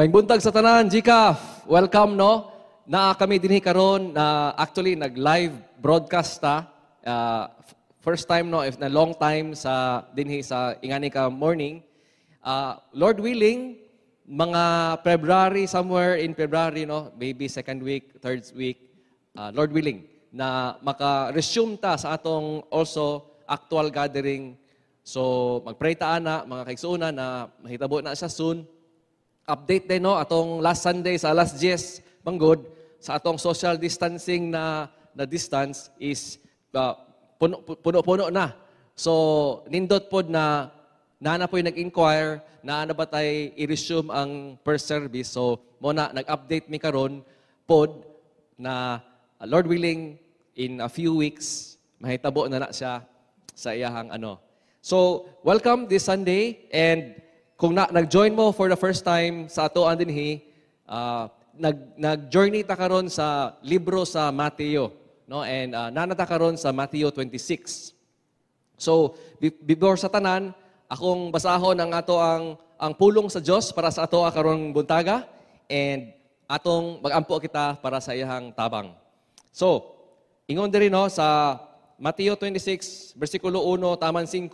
Maing buntag sa tanan, Gcaf. Welcome no na kami dinhi karon na actually nag live broadcast ta uh, ah, first time no if na long time sa dinhi sa ingani ka morning. Uh, Lord willing mga February somewhere in February no maybe second week, third week uh, Lord willing na maka-resume ta sa atong also actual gathering. So magpray ta ana mga kaigsuona na mahitabo na siya soon update din no atong last Sunday sa last 10 manggod sa atong social distancing na na distance is uh, puno-puno na. So nindot pod na nana po nag-inquire na ano ba tay i-resume ang per service. So mo na nag-update mi karon pod na uh, Lord willing in a few weeks mahitabo na na siya sa iyahang ano. So welcome this Sunday and kung na, nag-join mo for the first time sa ato din hi, uh, ah, nag, nag-journey ta karon sa libro sa Mateo. No? And uh, ah, nanata karon sa Mateo 26. So, before sa tanan, akong basahon ang ato ang, ang pulong sa Dios para sa ato karong buntaga. And atong magampo kita para sa iyang tabang. So, ingon diri no sa Mateo 26 bersikulo 1 taman 5,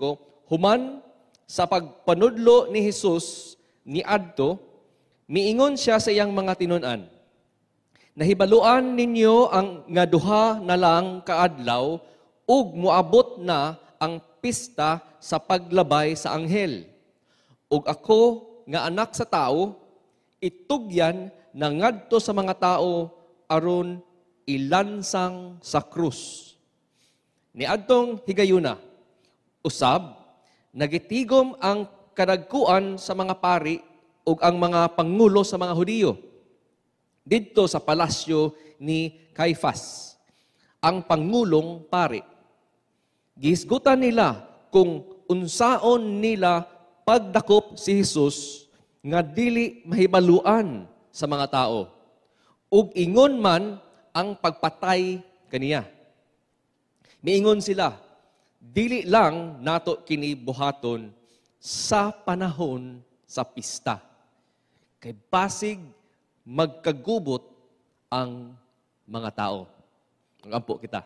human sa pagpanudlo ni Jesus ni Adto, miingon siya sa iyang mga tinunan. Nahibaluan ninyo ang nga duha na lang kaadlaw ug moabot na ang pista sa paglabay sa anghel. Ug ako nga anak sa tao itugyan na ngadto sa mga tao aron ilansang sa krus. Niadtong higayuna, usab nagitigom ang kadagkuan sa mga pari ug ang mga pangulo sa mga Hudiyo didto sa palasyo ni Caiphas ang pangulong pari gisgutan nila kung unsaon nila pagdakop si Hesus nga dili mahibaluan sa mga tao ug ingon man ang pagpatay kaniya miingon sila dili lang nato kinibuhaton sa panahon sa pista. Kay basig magkagubot ang mga tao. Magampo kita.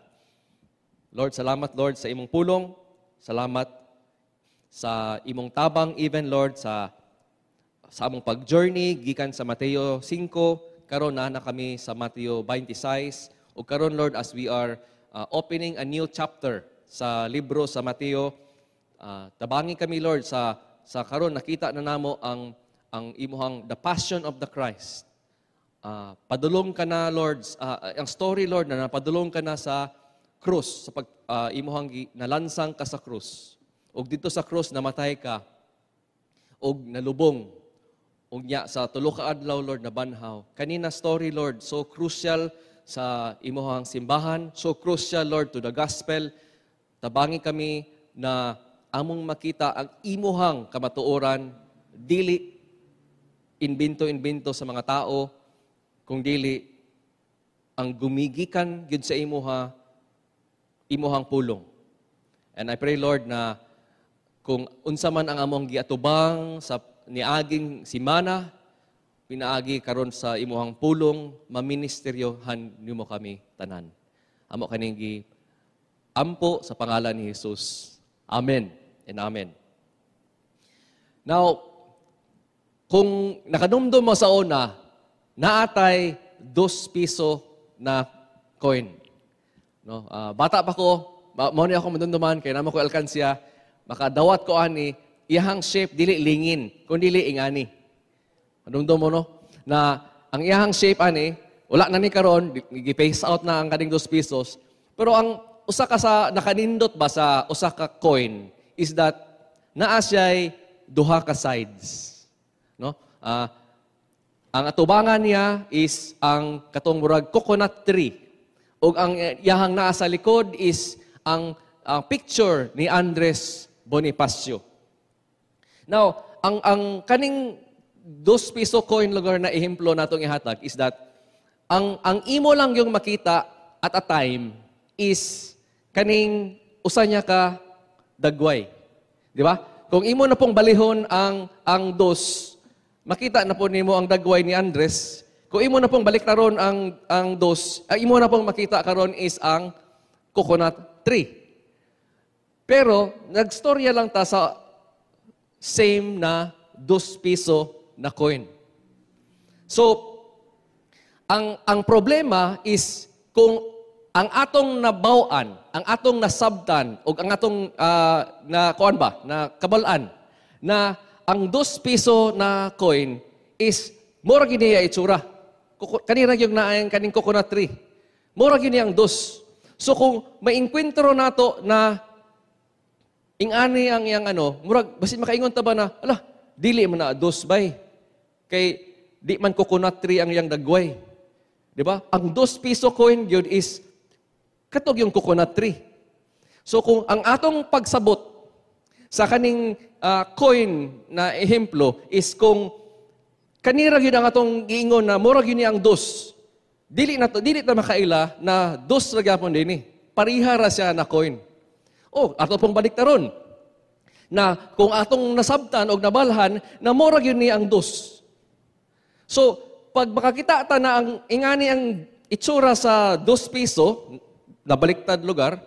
Lord, salamat Lord sa imong pulong. Salamat sa imong tabang even Lord sa sa among pag-journey gikan sa Mateo 5 karon na na kami sa Mateo 26 ug karon Lord as we are uh, opening a new chapter sa libro sa Mateo. Uh, ah, tabangi kami, Lord, sa, sa karon nakita na namo ang, ang imuhang the passion of the Christ. Uh, padulong ka na, Lord, uh, ang story, Lord, na padulong ka na sa krus, sa pag, uh, imuhang nalansang ka sa krus. O dito sa krus, namatay ka. O nalubong. O niya, sa tulo ka adlaw, Lord, na banhaw. Kanina story, Lord, so crucial sa imuhang simbahan. So crucial, Lord, to the gospel. Tabangi kami na among makita ang imuhang kamatuoran, dili inbinto-inbinto sa mga tao, kung dili ang gumigikan gyud sa imuha, imuhang pulong. And I pray, Lord, na kung unsa man ang among giatubang sa niaging simana, pinaagi karon sa imuhang pulong, maministeryohan nimo kami tanan. Amo kaning gi Ampo sa pangalan ni Jesus. Amen and Amen. Now, kung nakadumdum mo sa una, naatay dos piso na coin. No, uh, bata pa ko, mo ni ako madumduman kay namo ko alkansya, makadawat ko ani iyahang shape dili lingin, kundi dili ingani. Madumdum mo no na ang iyahang shape ani wala na ni karon, gi-face out na ang kading dos pisos. Pero ang usa ka sa nakanindot ba sa usa ka coin is that naa siya'y duha ka sides. No? Uh, ang atubangan niya is ang katong murag coconut tree. Ug ang yahang naa sa likod is ang ang picture ni Andres Bonifacio. Now, ang ang kaning 2 piso coin lugar na ehemplo natong ihatag is that ang ang imo lang yung makita at a time is kaning usa niya ka dagway. Di ba? Kung imo na pong balihon ang ang dos, makita na po nimo ang dagway ni Andres. Kung imo na pong balik karon ang ang dos, ang ah, imo na pong makita karon is ang coconut tree. Pero nagstorya lang ta sa same na dos piso na coin. So, ang ang problema is kung ang atong nabawaan ang atong nasabtan o ang atong uh, na kuan ba na kabalaan na ang 2 piso na coin is mura gid ya itsura. Kani ra yung naayang kaning coconut tree. Mura gid ang 2. So kung maingkwentro nato na ingani ang iyang ano, murag basin makaingon ta ba na ala dili man na 2 bay. Kay di man coconut tree ang iyang dagway. Di ba? Ang 2 piso coin gyud is Katog yung coconut tree. So kung ang atong pagsabot sa kaning uh, coin na ehemplo is kung kanira gyud ang atong giingon na murag gyud ang dos. Dili na to, dili na makaila na dos ra gyapon dinhi. Pariha ra siya na coin. Oh, ato pong baliktaron na kung atong nasabtan og nabalhan na murag gyud ang dos. So, pag makakita ta na ang ingani ang itsura sa 2 piso, nabaliktad lugar,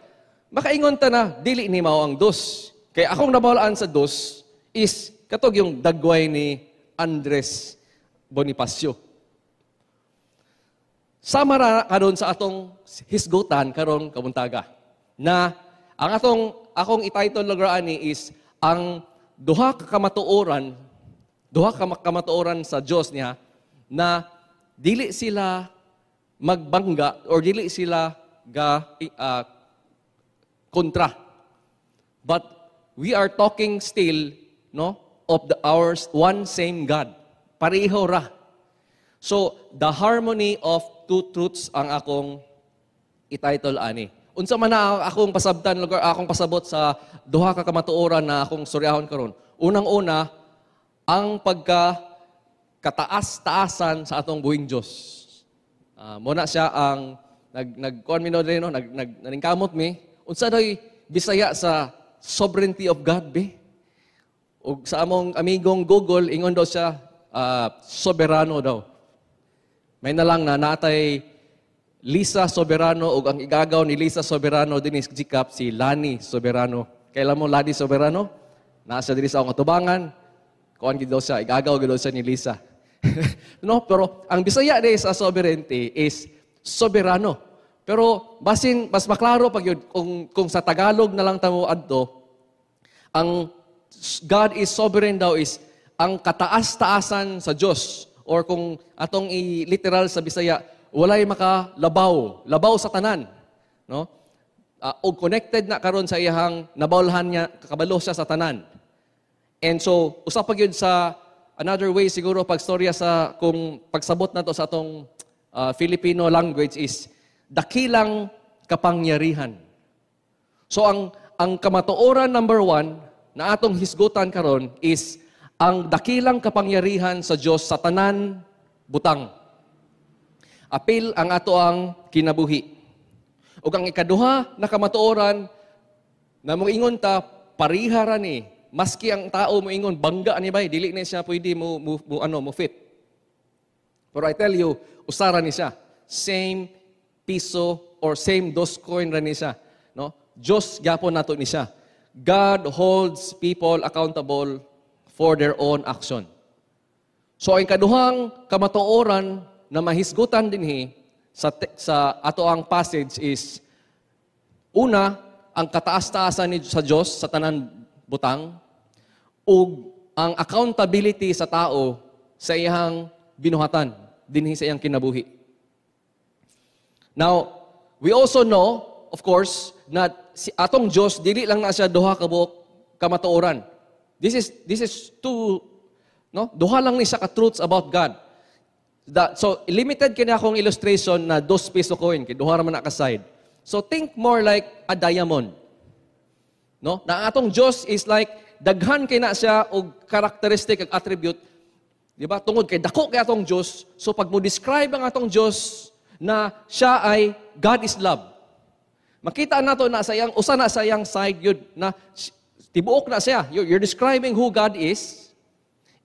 makaingon ta na, dili ni mao ang dos. Kaya akong nabawalaan sa dos is katog yung dagway ni Andres Bonifacio. Sama ra karon sa atong hisgutan karong kabuntaga na ang atong akong i-title lugar ani is ang duha ka kamatuoran duha ka kamatuoran sa Dios niya na dili sila magbangga or dili sila ga, uh, kontra. But we are talking still no, of the ours one same God. Pareho ra. So, the harmony of two truths ang akong ititle ani. Unsa man akong pasabtan lugar akong pasabot sa duha ka kamatuoran na akong suryahon karon. Unang-una, ang pagka kataas-taasan sa atong buhing Dios. Uh, ah, muna siya ang nag nag mi no no nag nag naningkamot mi unsa dayoy bisaya sa sovereignty of God be ug sa among amigong Google ingon daw siya uh, soberano daw may nalang na natay Lisa Soberano ug ang igagaw ni Lisa Soberano dinhi sa Gcap si Lani Soberano kailan mo Lani Soberano nasa diri sa akong katubangan kuan gid siya igagaw gid siya ni Lisa no pero ang bisaya day sa sovereignty is soberano pero basin, mas maklaro pag yun, kung, kung sa Tagalog na lang tamo adto, ang God is sovereign daw is ang kataas-taasan sa Diyos or kung atong i-literal sa Bisaya, walay makalabaw, labaw sa tanan, no? Uh, ah, o connected na karon sa iyang nabawlahan niya kakabalo siya sa tanan. And so, usa pa gyud sa another way siguro pagstorya sa kung pagsabot nato sa atong uh, Filipino language is dakilang kapangyarihan. So ang ang kamatuoran number one na atong hisgutan karon is ang dakilang kapangyarihan sa Dios sa tanan butang. Apil ang ato ang kinabuhi. Ug ang ikaduha na kamatuoran na mong ingon ta pariha ra ni maski ang tao mo ingon bangga ni bay dili na siya pwede mo, mo, mo ano mo fit. Pero I tell you usara ni siya same piso, or same dos coin ra ni siya. No? Diyos gapon nato ni siya. God holds people accountable for their own action. So ang kaduhang kamatuoran na mahisgutan dinhi sa sa ato ang passage is una ang kataas-taasan ni sa Dios sa tanan butang ug ang accountability sa tao sa iyang binuhatan dinhi sa iyang kinabuhi. Now, we also know, of course, na si atong Dios dili lang na siya duha ka buok kamatuoran. This is this is two no? Duha lang ni sa ka truths about God. That, so limited kini akong illustration na 2 peso coin kay duha ra man ka side. So think more like a diamond. No? Na atong Dios is like daghan kay na siya og characteristic ag attribute Di ba? Tungod kay dako kay atong Dios, so pag mo describe ang atong Dios, na siya ay God is love. Makita nato na sayang usa na sayang side yun na tibuok na siya. You're, you're describing who God is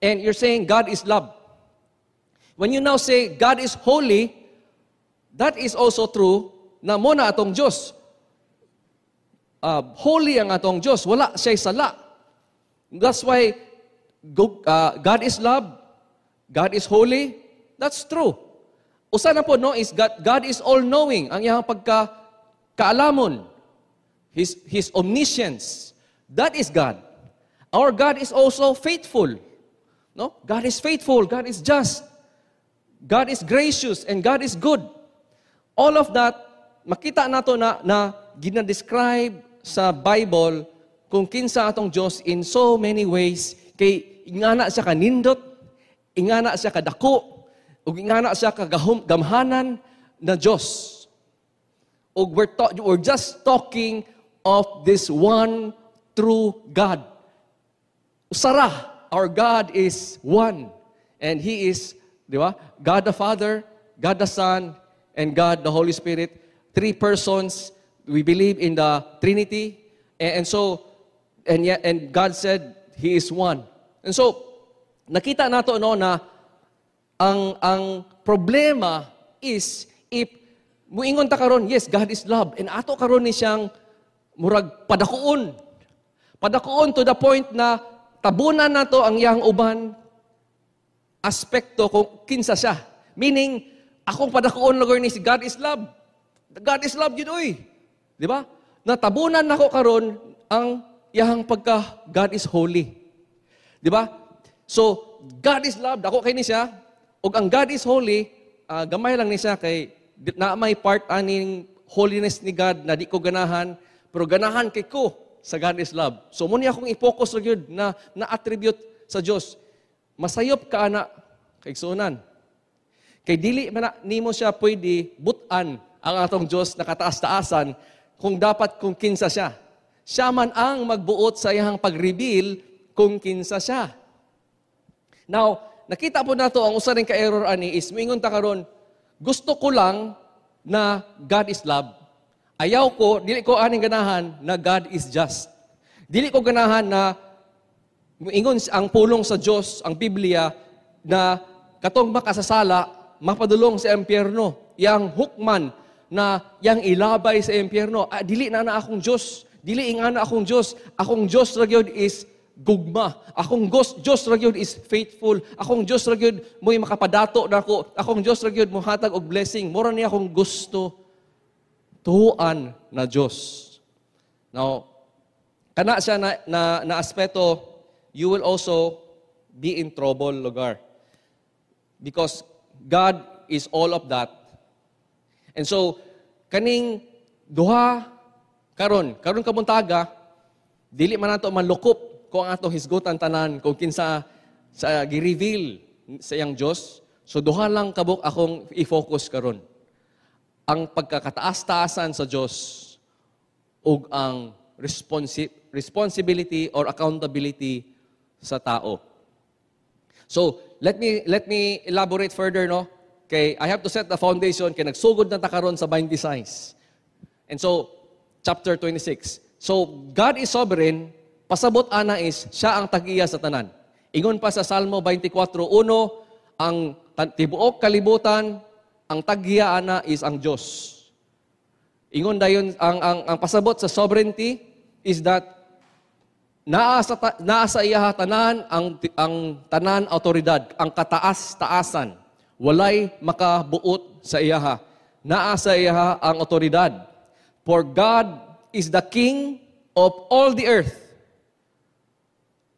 and you're saying God is love. When you now say God is holy, that is also true na mo na atong Dios. Uh, ah, holy ang atong Dios, wala siya sala. That's why ah, God is love, God is holy. That's true. Usa na po no is God, God is all knowing ang iyang pagka kaalamon. His his omniscience. That is God. Our God is also faithful. No? God is faithful, God is just. God is gracious and God is good. All of that makita nato na na gina-describe sa Bible kung kinsa atong Dios in so many ways kay ingana siya kanindot, ingana siya kadako, Ug ingana siya kagahom gamhanan na Dios. Ug we're, ta- we're just talking of this one true God. Usara, our God is one. And He is, di ba? God the Father, God the Son, and God the Holy Spirit. Three persons. We believe in the Trinity. And, and so, and, yet, and God said, He is one. And so, nakita nato no na ang ang problema is if muingon ta karon yes God is love and ato karon ni siyang murag padakuon padakuon to the point na tabunan na to ang iyang uban aspekto kung kinsa siya meaning akong padakuon lagor ni si God is love God is love gid oy di ba natabunan nako karon ang iyang pagka God is holy di ba so God is love dako kay ni siya Og ang God is holy, uh, gamay lang ni siya kay na may part aning holiness ni God na di ko ganahan, pero ganahan kay ko sa God is love. So mo akong i-focus ra gyud na na attribute sa Dios. Masayop ka ana kay sunan. Kay dili man nimo siya pwede butan ang atong Dios nakataas-taasan kung dapat kung kinsa siya. Siya man ang magbuot sa iyang pag-reveal kung kinsa siya. Now, nakita po nato ang usa ring ka-error ani is mingon ta karon, gusto ko lang na God is love. Ayaw ko, dili ko aning ganahan na God is just. Dili ko ganahan na ingon ang pulong sa Dios, ang Biblia na katong makasasala mapadulong sa impyerno, yang hukman na yang ilabay sa impyerno. Ah, dili na na akong Dios, dili ingana akong Dios. Akong Dios ra is gugma. Akong Diyos, Diyos ra is faithful. Akong Diyos ra gyud mo'y makapadato nako. Na akong Diyos ra gyud hatag og blessing. Mura niya akong gusto tuan na Diyos. Now, kana siya na, na, na aspeto, you will also be in trouble lugar. Because God is all of that. And so, kaning duha karon, karon kabuntaga, dili man nato manlukop ko ang atong hisgutan tanan kung kinsa sa gi-reveal sa iyang Dios. So duha lang kabuk akong i-focus karon. Ang pagkakataas-taasan sa Dios ug ang responsi- responsibility or accountability sa tao. So, let me let me elaborate further no. Kay I have to set the foundation kay nagsugod na ta karon sa 26. And so chapter 26. So God is sovereign Pasabot ana is, siya ang tagiya sa tanan. Ingon pa sa Salmo 24.1, ang tibuok kalibutan, ang tagiya ana is ang Diyos. Ingon dayon ang, ang, ang pasabot sa sovereignty is that naa sa, ta, naa sa iya tanan ang ang tanan autoridad ang kataas-taasan walay makabuot sa iyaha naa sa iyaha ang autoridad for God is the king of all the earth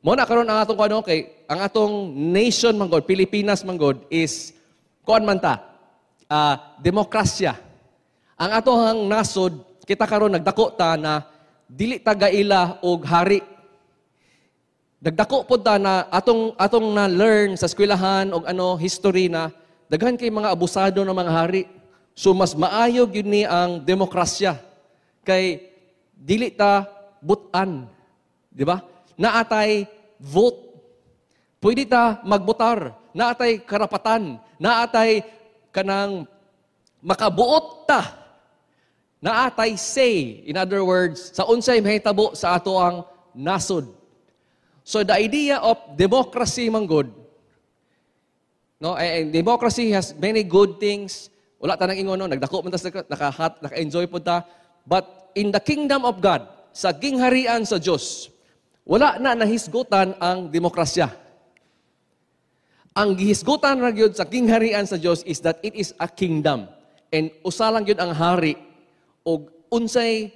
mo na karon ang atong kuan okay, ang atong nation man God, Pilipinas man God is kuan man ta. Uh, demokrasya. Ang atong nasod kita karon nagdako ta na dili ta gaila og hari. Nagdako pod ta na atong atong na learn sa eskwelahan og ano history na daghan kay mga abusado ng mga hari. So mas maayo gyud ni ang demokrasya kay dili ta butan, di ba? na atay vote. Pwede ta magbotar, na atay karapatan, na atay kanang makabuot ta na atay say. In other words, sa unsay mahitabo sa ato ang nasod. So the idea of democracy man good, no, and eh, eh, democracy has many good things. Wala tanang nang ingon no, nagdako man ta nakahat, naka-enjoy pud ta. But in the kingdom of God, sa gingharian sa Dios, wala na nahisgutan ang demokrasya. Ang gihisgutan ra gyud sa kingharian sa Dios is that it is a kingdom and usa lang gyud ang hari og unsay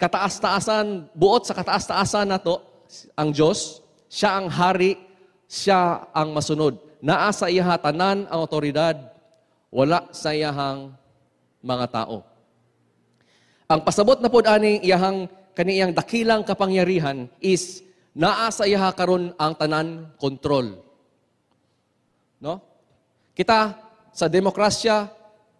kataas-taasan buot sa kataas-taasan nato ang Dios, siya ang hari, siya ang masunod. Naa sa iyaha tanan ang otoridad, wala sa iyahang mga tao. Ang pasabot na pud ani iyahang kaniyang dakilang kapangyarihan is naa sa iha karon ang tanan kontrol. No? Kita sa demokrasya,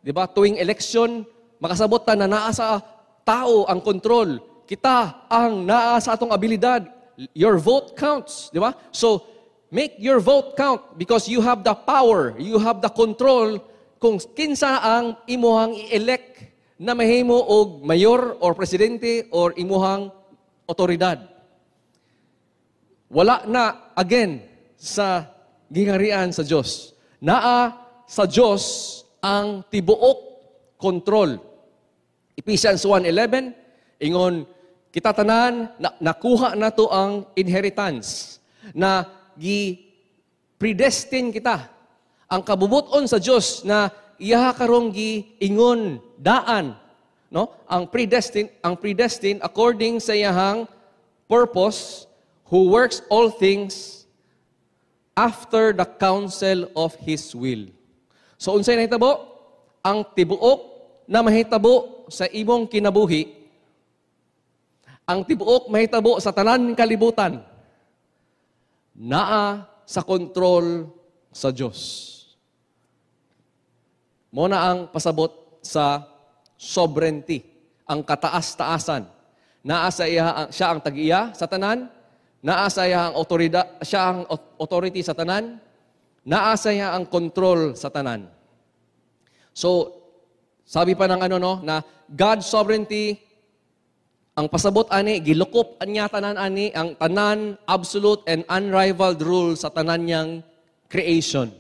di ba, tuwing eleksyon, makasabot ta na naa sa tao ang kontrol. Kita ang naa sa atong abilidad. Your vote counts, di ba? So, make your vote count because you have the power, you have the control kung kinsa ang imuhang i-elect na mahimo og mayor or presidente or imuhang otoridad. Wala na again sa gingarian sa Dios. Naa sa Dios ang tibuok kontrol. Ephesians 1:11 ingon kita tanan na, nakuha nato ang inheritance na gi predestine kita ang kabubuton sa Dios na iyaha karong gi ingon daan no ang predestined ang predestined according sa iyahang purpose who works all things after the counsel of his will so unsay nahitabo ang tibuok na mahitabo sa imong kinabuhi ang tibuok mahitabo sa tanan kalibutan naa sa kontrol sa Dios mo na ang pasabot sa sovereignty, ang kataas-taasan. Naasa iya, siya ang tag-iya sa tanan, naasa iya ang otorida, siya ang authority sa tanan, naasa iya ang control sa tanan. So, sabi pa ng ano no, na God's sovereignty, ang pasabot ani, gilukop anya tanan ani, ang tanan, absolute and unrivaled rule sa tanan niyang creation.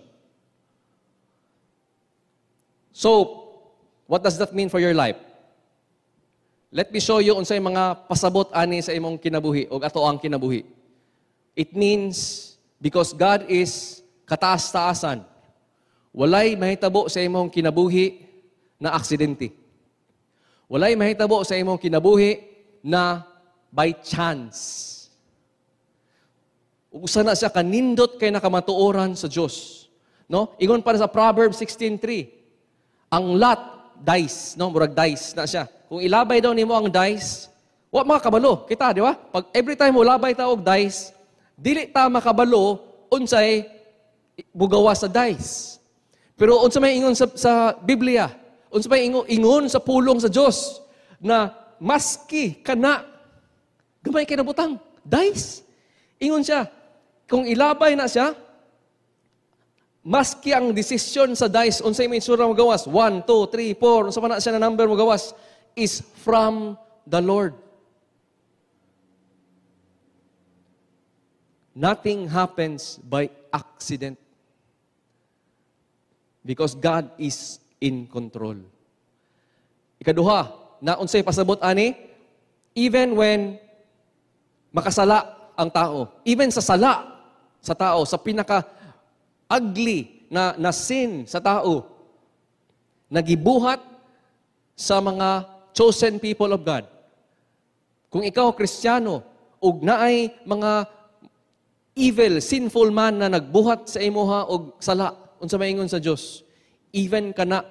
So, what does that mean for your life? Let me show you unsay mga pasabot ani sa imong kinabuhi o ato ang kinabuhi. It means because God is kataas-taasan. Walay mahitabo sa imong kinabuhi na aksidente. Walay mahitabo sa imong kinabuhi na by chance. Usa na siya kanindot kay nakamatuoran sa Dios. No? Ingon para sa Proverbs 16:3. Ang lot, dice, no? Murag dice na siya. Kung ilabay daw nimo ang dice, wa makabalo kita, di ba? Pag every time mo labay ta og dice, dili ta makabalo unsay bugawa sa dice. Pero unsa may ingon sa, sa Biblia, unsa may ingon, ingon sa pulong sa Dios na maski kana gamay kay butang dice. Ingon siya, kung ilabay na siya, maski ang desisyon sa DICE, unsay may sura magawas, 1, 2, 3, 4, unsa man na siya na number magawas, is from the Lord. Nothing happens by accident. Because God is in control. Ikaduha, na unsay pasabot ani, even when makasala ang tao, even sa sala sa tao, sa pinaka ugly na, na sin sa tao, nagibuhat sa mga chosen people of God. Kung ikaw, Kristiyano, ug naay mga evil, sinful man na nagbuhat sa imuha og sala, unsa maingon sa Dios, even kana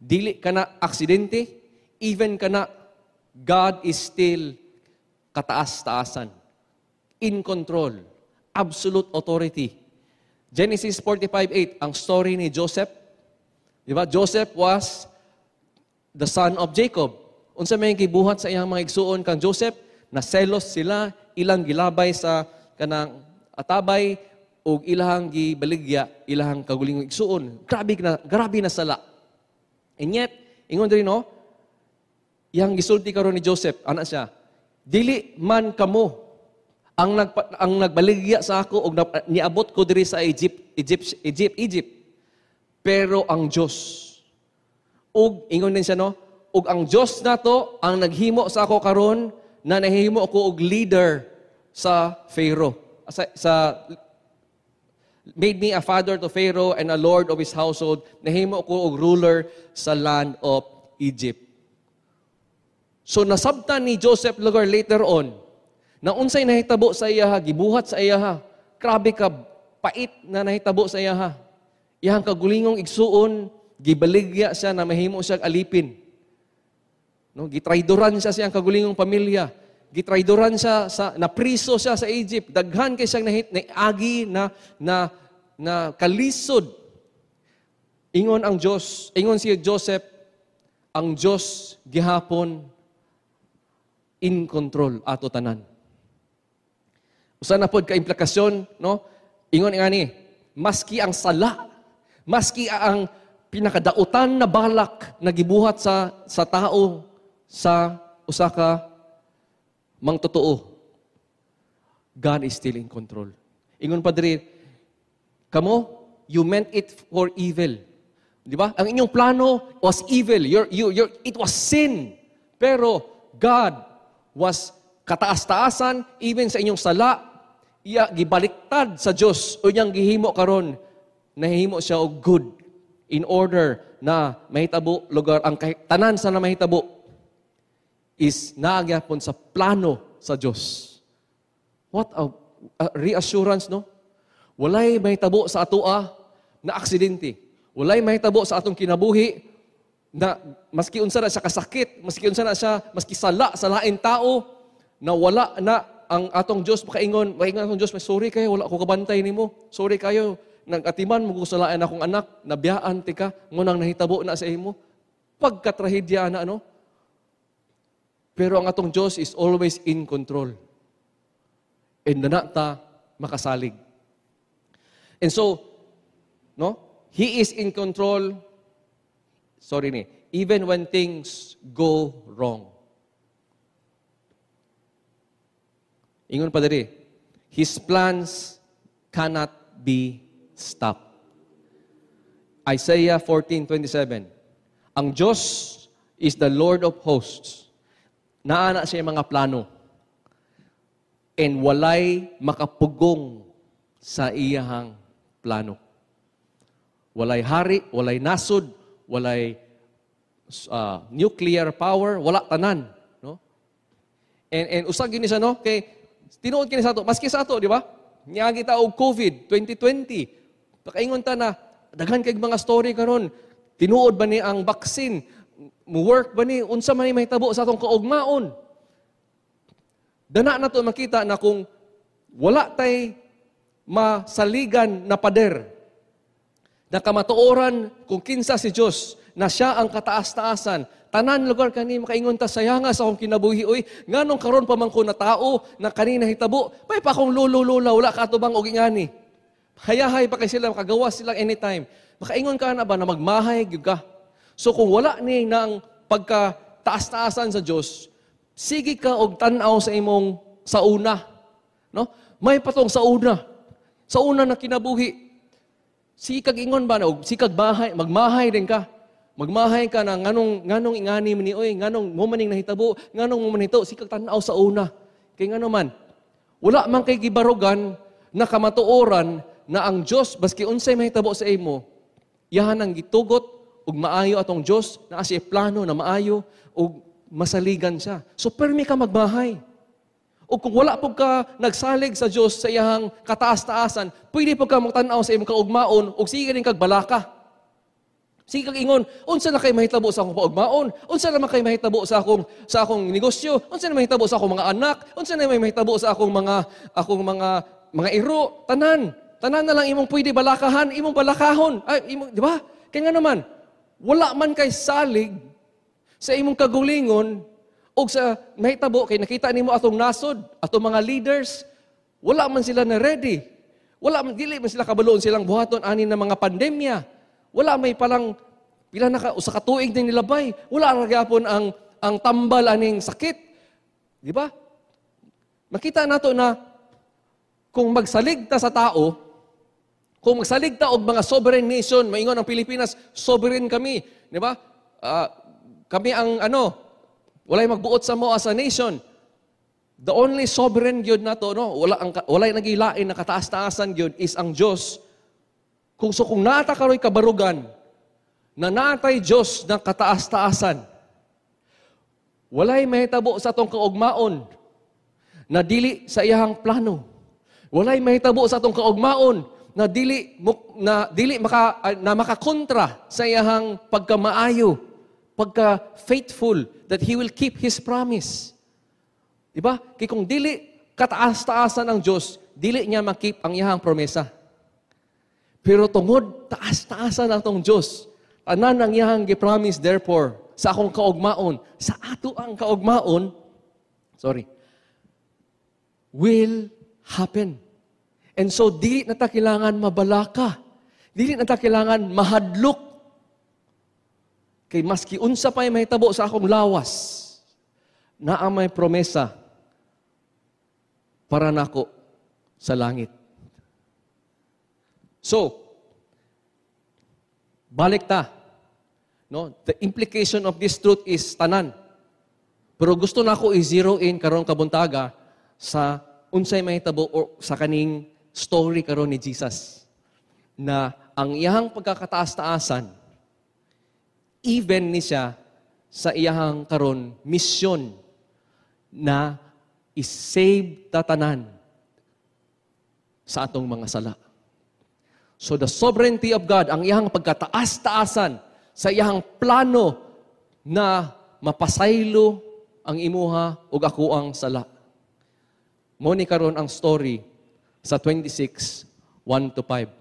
dili kana aksidente, even kana God is still kataas-taasan, in control, absolute authority Genesis 45:8, ang story ni Joseph. Di ba? Joseph was the son of Jacob. Unsa may gibuhat sa iyang mga igsuon kang Joseph, na selos sila ilang gilabay sa kanang atabay ug ilang gibaligya ilang kagulingong igsuon. Grabe na grabe na sala. And yet, ingon diri no, yang gisulti karon ni Joseph, ana siya, dili man kamo ang nag ang nagbaligya sa ako og niabot ko diri sa Egypt, Egypt, Egypt, Egypt. Pero ang Dios ug ingon din siya no, ug ang Dios nato ang naghimo sa ako karon na nahimo ko og leader sa Pharaoh. Sa, sa made me a father to Pharaoh and a lord of his household. Nahimo ko og ruler sa land of Egypt. So nasabtan ni Joseph Lugar later on, na Naunsay nahitabo sa iyaha, gibuhat sa iyaha. Grabe ka pait na nahitabo sa iyaha. Iyang kagulingong igsuon, gibaligya siya na mahimo siya alipin. No, gitraidoran siya siyang kagulingong pamilya. Gitraidoran siya sa napriso siya sa Egypt. Daghan kay siyang nahit na agi na na na kalisod. Ingon ang Dios, ingon si Joseph, ang Dios gihapon in control ato tanan. Usa na pod ka implikasyon, no? Ingon nga ni, maski ang sala, maski ang pinakadautan na balak na gibuhat sa sa tao sa usa ka mang totoo. God is still in control. Ingon pa diri, kamo, you meant it for evil. Di ba? Ang inyong plano was evil. Your, you, your, it was sin. Pero God was kataas-taasan, even sa inyong sala, iya gibaliktad sa Dios o niyang gihimo karon nahimo siya og good in order na mahitabo lugar ang tanan sa na mahitabo is naagyapon sa plano sa Dios. What a, a reassurance no? Walay mahitabo sa atoa ah, na aksidente. Walay mahitabo sa atong kinabuhi na maski unsa na siya kasakit, maski unsa na siya, maski sala sa lain tao, na wala na ang atong Dios makaingon, makaingon atong Dios, may sorry kayo, wala ko kabantay nimo. Sorry kayo, nagatiman mo kusalaan akong anak, nabiyaan ti ka, ngunang nahitabo na sa imo. Pagkatrahedya na ano. Pero ang atong Dios is always in control. And na ta makasalig. And so, no? He is in control. Sorry ni. Even when things go wrong. Ingon pa diri. His plans cannot be stopped. Isaiah 14:27. Ang Diyos is the Lord of hosts. Naana siya mga plano. And walay makapugong sa iyahang plano. Walay hari, walay nasod, walay uh, nuclear power, wala tanan, no? And and usag gini sa no kay Tinuod kini sa ato. Maski sa ato, di ba? Niya kita og COVID 2020. Pakaingon ta na daghan kay mga story karon. Tinuod ba ni ang vaccine? Work ba ni unsa man ni mahitabo sa atong kaugmaon? Dana na to makita na kung wala tay masaligan na pader na kamatuoran kung kinsa si Dios na siya ang kataas-taasan tanan lugar kani makaingon ta sayanga sa akong kinabuhi oy nganong karon pa man ko na tao na kanina hitabo pay pa akong lululula wala ka atubang og ingani hayahay pa kay sila makagawa sila anytime makaingon ka na ba na magmahay gyud ka so kung wala ni nang pagka taas-taasan sa Dios sige ka og tan-aw sa imong sa una no may patong sa una sa una na kinabuhi sikag ingon ba na og sikag bahay magmahay din ka Magmahay ka na nganong nganong ingani ni oy nganong mo maning nahitabo nganong mo manito si tan sa una. Kay ngano man wala man kay gibarugan na kamatuoran na ang Dios baski unsay mahitabo sa imo yahan ang gitugot ug maayo atong Dios na asay plano na maayo ug masaligan siya. So permi ka magmahay. O kung wala po ka nagsalig sa Dios sa iyang kataas-taasan, pwede po ka magtanaw sa imong kaugmaon ug sige rin kag balaka. Sige kag ingon, unsa na kay mahitabo sa akong paugmaon? Unsa na man kay mahitabo sa akong sa akong negosyo? Unsa na mahitabo sa akong mga anak? Unsa na may mahitabo sa akong mga akong mga mga iro? Tanan, tanan na lang imong pwede balakahan, imong balakahon. Ay, imong, di ba? Kay nga naman, wala man kay salig sa imong kagulingon o sa mahitabo kay nakita nimo atong nasod, atong mga leaders, wala man sila na ready. Wala man dili man sila kabaloon silang buhaton ani na mga pandemya wala may palang, pila na ka, usa ka tuig na nilabay. Wala na gapon ang, ang tambal aning sakit. Di ba? Makita nato na kung magsalig ta sa tao, kung magsalig ta og mga sovereign nation, maingon ang Pilipinas, sovereign kami, di ba? Uh, kami ang ano, walay magbuot sa mo as a nation. The only sovereign gyud nato no, wala ang walay nagilain na kataas-taasan gyud is ang Dios kung so kung naata karoy kabarugan, na natay Dios ng kataas-taasan, walay mahitabo sa atong kaugmaon na dili sa iyahang plano. Walay mahitabo sa atong kaugmaon na dili na dili maka ah, na makakontra sa iyang pagkamaayo, pagka faithful that he will keep his promise. Diba? kay kung dili kataas-taasan ang Dios dili niya makip ang iyang promesa. Pero tungod, taas-taasa na tong Diyos. Tanan ang iyang gipromise therefore sa akong kaugmaon, sa ato ang kaugmaon, sorry, will happen. And so, dili na ta kailangan mabalaka. Dili na ta kailangan mahadlok. Kay maski unsa pa may tabo sa akong lawas, na may promesa para nako sa langit. So, balik ta. No? The implication of this truth is tanan. Pero gusto na ako i-zero in karon kabuntaga sa unsay mahitabo o sa kaning story karon ni Jesus na ang iyahang pagkakataas-taasan even ni siya sa iyahang karon misyon na isave tatanan sa atong mga sala. So the sovereignty of God, ang iyang pagkataas-taasan sa iyang plano na mapasaylo ang imuha ug ako ang sala. Mo ni karon ang story sa 26:1 to 5.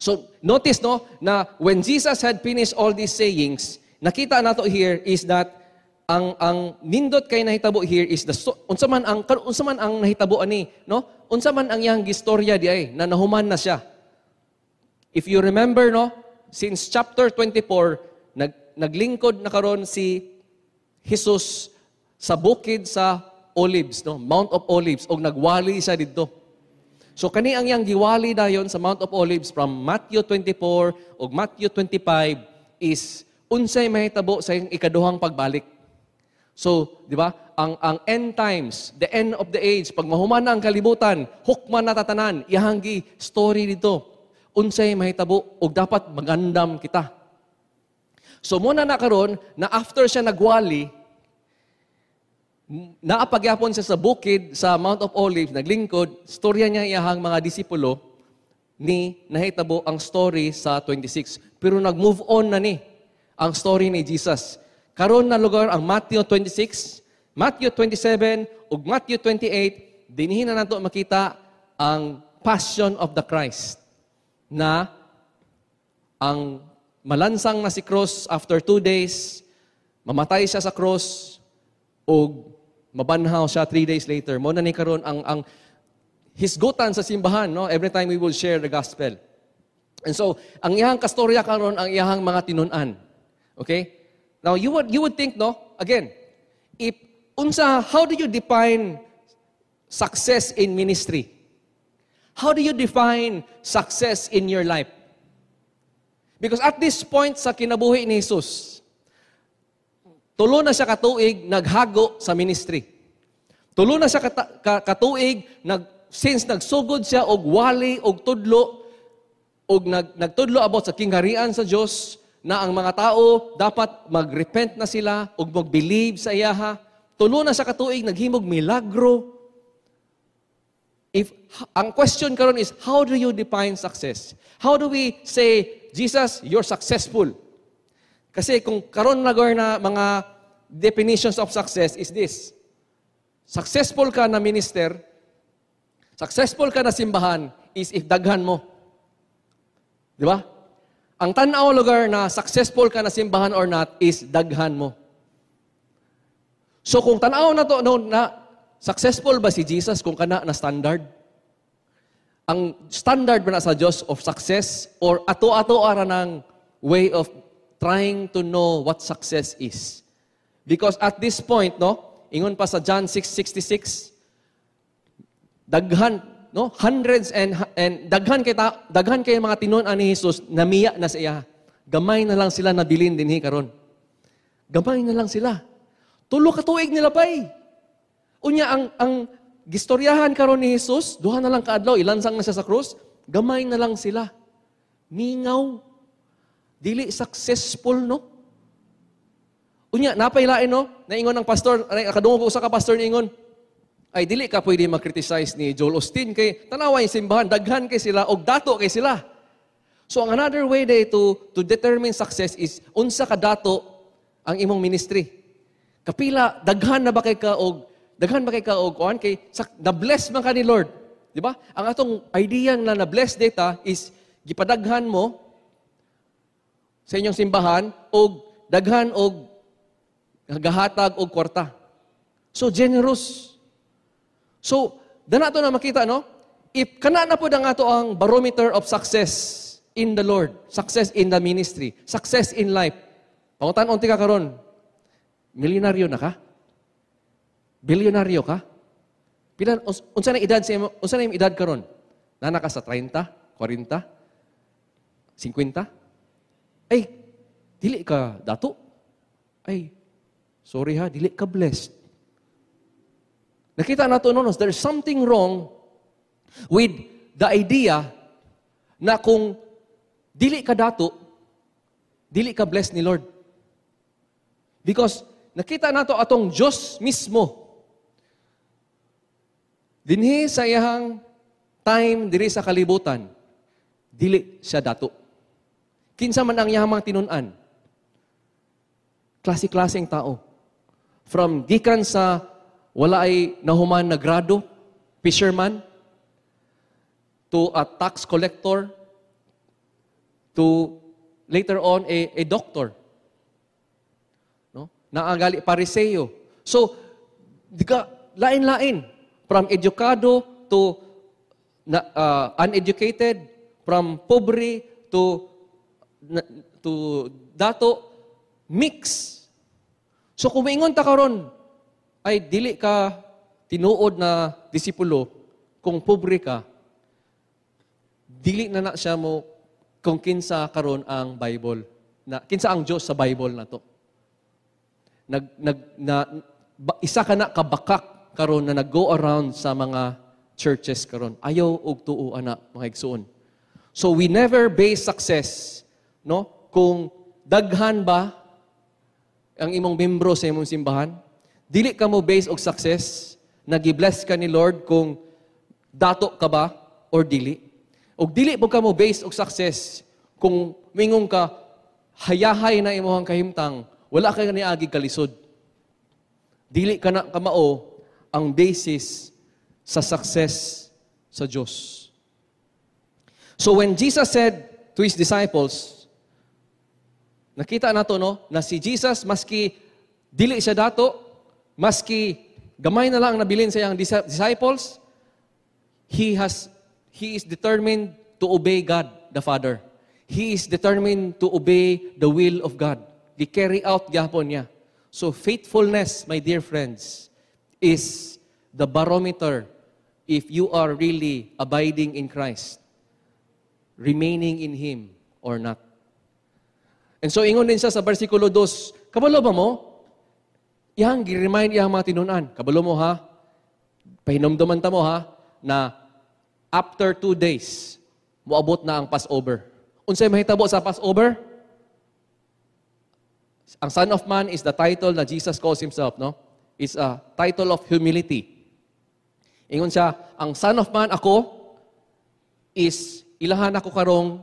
So notice no na when Jesus had finished all these sayings, nakita nato here is that ang ang nindot kay nahitabo here is the so, unsa man ang unsa man ang nahitabo ani no unsa man ang iyang gistorya di ay na nahuman na siya If you remember, no, since chapter 24, nag, naglingkod na karon si Jesus sa bukid sa Olives, no, Mount of Olives, o nagwali siya dito. So kani ang yang giwali dayon sa Mount of Olives from Matthew 24 o Matthew 25 is unsay mahitabo sa ikaduhang pagbalik. So, di ba? Ang, ang end times, the end of the age, pag mahuman na ang kalibutan, hukman na tatanan, ihanggi story dito unsay mahitabo ug dapat magandam kita. So mo na karon na after siya nagwali naapagyapon siya sa bukid sa Mount of Olives naglingkod storya niya iyahang mga disipulo ni nahitabo ang story sa 26 pero nag-move on na ni ang story ni Jesus. Karon na lugar ang Matthew 26, Matthew 27 ug Matthew 28 dinhi na nato makita ang Passion of the Christ na ang malansang na si Cross after two days, mamatay siya sa cross, o mabanhaw siya three days later. Mo na ni karon ang, ang hisgutan sa simbahan, no? every time we will share the gospel. And so, ang iyang kastorya karon ang iyang mga tinunan. Okay? Now, you would, you would think, no? Again, if, unsa, how do you define success in ministry? How do you define success in your life? Because at this point sa kinabuhi ni Jesus, tulo na siya katuig naghago sa ministry. Tulo na siya katuig nag since nagsugod siya og wali og tudlo og nag, nagtudlo about sa kingharian sa Dios na ang mga tao dapat magrepent na sila og mag-believe sa iyaha. Tulo na sa katuig naghimog milagro if ang question karon is how do you define success? How do we say Jesus, you're successful? Kasi kung karon na na mga definitions of success is this. Successful ka na minister, successful ka na simbahan is if daghan mo. Di ba? Ang tanaw lugar na successful ka na simbahan or not is daghan mo. So kung tanaw na to no, na Successful ba si Jesus kung kana na standard? Ang standard ba na sa Diyos of success or ato-ato ara ng way of trying to know what success is? Because at this point, no, ingon pa sa John 6:66, daghan no hundreds and and daghan kay ta, daghan kay mga tinon-an ni Hesus namiya na siya gamay na lang sila na nabilin dinhi karon gamay na lang sila tulo ka tuig nila pay Unya ang ang gistoryahan karon ni Hesus, duha na lang kaadlaw ilansang na siya sa cross, gamay na lang sila. Mingaw. Dili successful no? Unya napailain no, naingon ang pastor, kadungog ko usa ka pastor niingon. Ay dili ka pwede mag criticize ni Joel Austin kay tanawa yung simbahan, daghan kay sila og dato kay sila. So ang another way day to to determine success is unsa ka dato ang imong ministry. Kapila daghan na ba kay ka og Daghan ba kay kaukuan kay sa, na-bless man ka ni Lord. Di ba? Ang atong idea na na-bless data is gipadaghan mo sa inyong simbahan og daghan og gahatag og kwarta. So generous. So dana to na makita no? If kana na po ang ato ang barometer of success in the Lord, success in the ministry, success in life. Pangutan-on ka karon. Milyonaryo na ka? Bilyonaryo ka? Pilan, unsa na edad sa unsa na edad karon? Nana ka sa 30, 40, 50? Ay, dili ka dato. Ay, sorry ha, dili ka blessed. Nakita nato nonos, there's something wrong with the idea na kung dili ka dato, dili ka blessed ni Lord. Because nakita nato atong Diyos mismo Dinhi sa iyahang time diri sa kalibutan, dili siya dato. Kinsa man ang iyahang mga tinunan. Klase-klaseng tao. From gikan sa wala ay nahuman na grado, fisherman, to a tax collector, to later on a, a doctor. No? Naangali pariseo. So, diga lain-lain from educado to uh, uneducated, from pobre to, to dato, mix. So kung maingon ta karon ay dili ka tinuod na disipulo kung pobre ka, dili na na siya mo kung kinsa karon ang Bible na kinsa ang Dios sa Bible na to. Nag nag na, ba, isa ka na kabakak karon na nag-go around sa mga churches karon. Ayaw og tuo ana mga igsoon. So we never base success no kung daghan ba ang imong membro sa imong simbahan. Dili ka mo base og success nagibless ka ni Lord kung dato ka ba or dili. Og dili po ka mo base og success kung mingong ka hayahay na imong kahimtang, wala ka ni agi kalisod. Dili ka na kamao ang basis sa success sa Diyos. So when Jesus said to His disciples, nakita na to, no? Na si Jesus, maski dili siya dato, maski gamay na lang nabilin sa iyang disciples, He has, He is determined to obey God, the Father. He is determined to obey the will of God. Di carry out gahapon niya. So faithfulness, my dear friends, is the barometer if you are really abiding in Christ, remaining in Him or not. And so, ingon din siya sa versikulo 2, kabalo ba mo? Yang, remind yang mga tinunan. Kabalo mo ha? Pahinomduman ta mo ha? Na after two days, muabot na ang Passover. Unsay mahitabo sa Passover? Ang Son of Man is the title na Jesus calls Himself, no? is a title of humility. Ingon siya, ang Son of Man ako is ilahan ako karong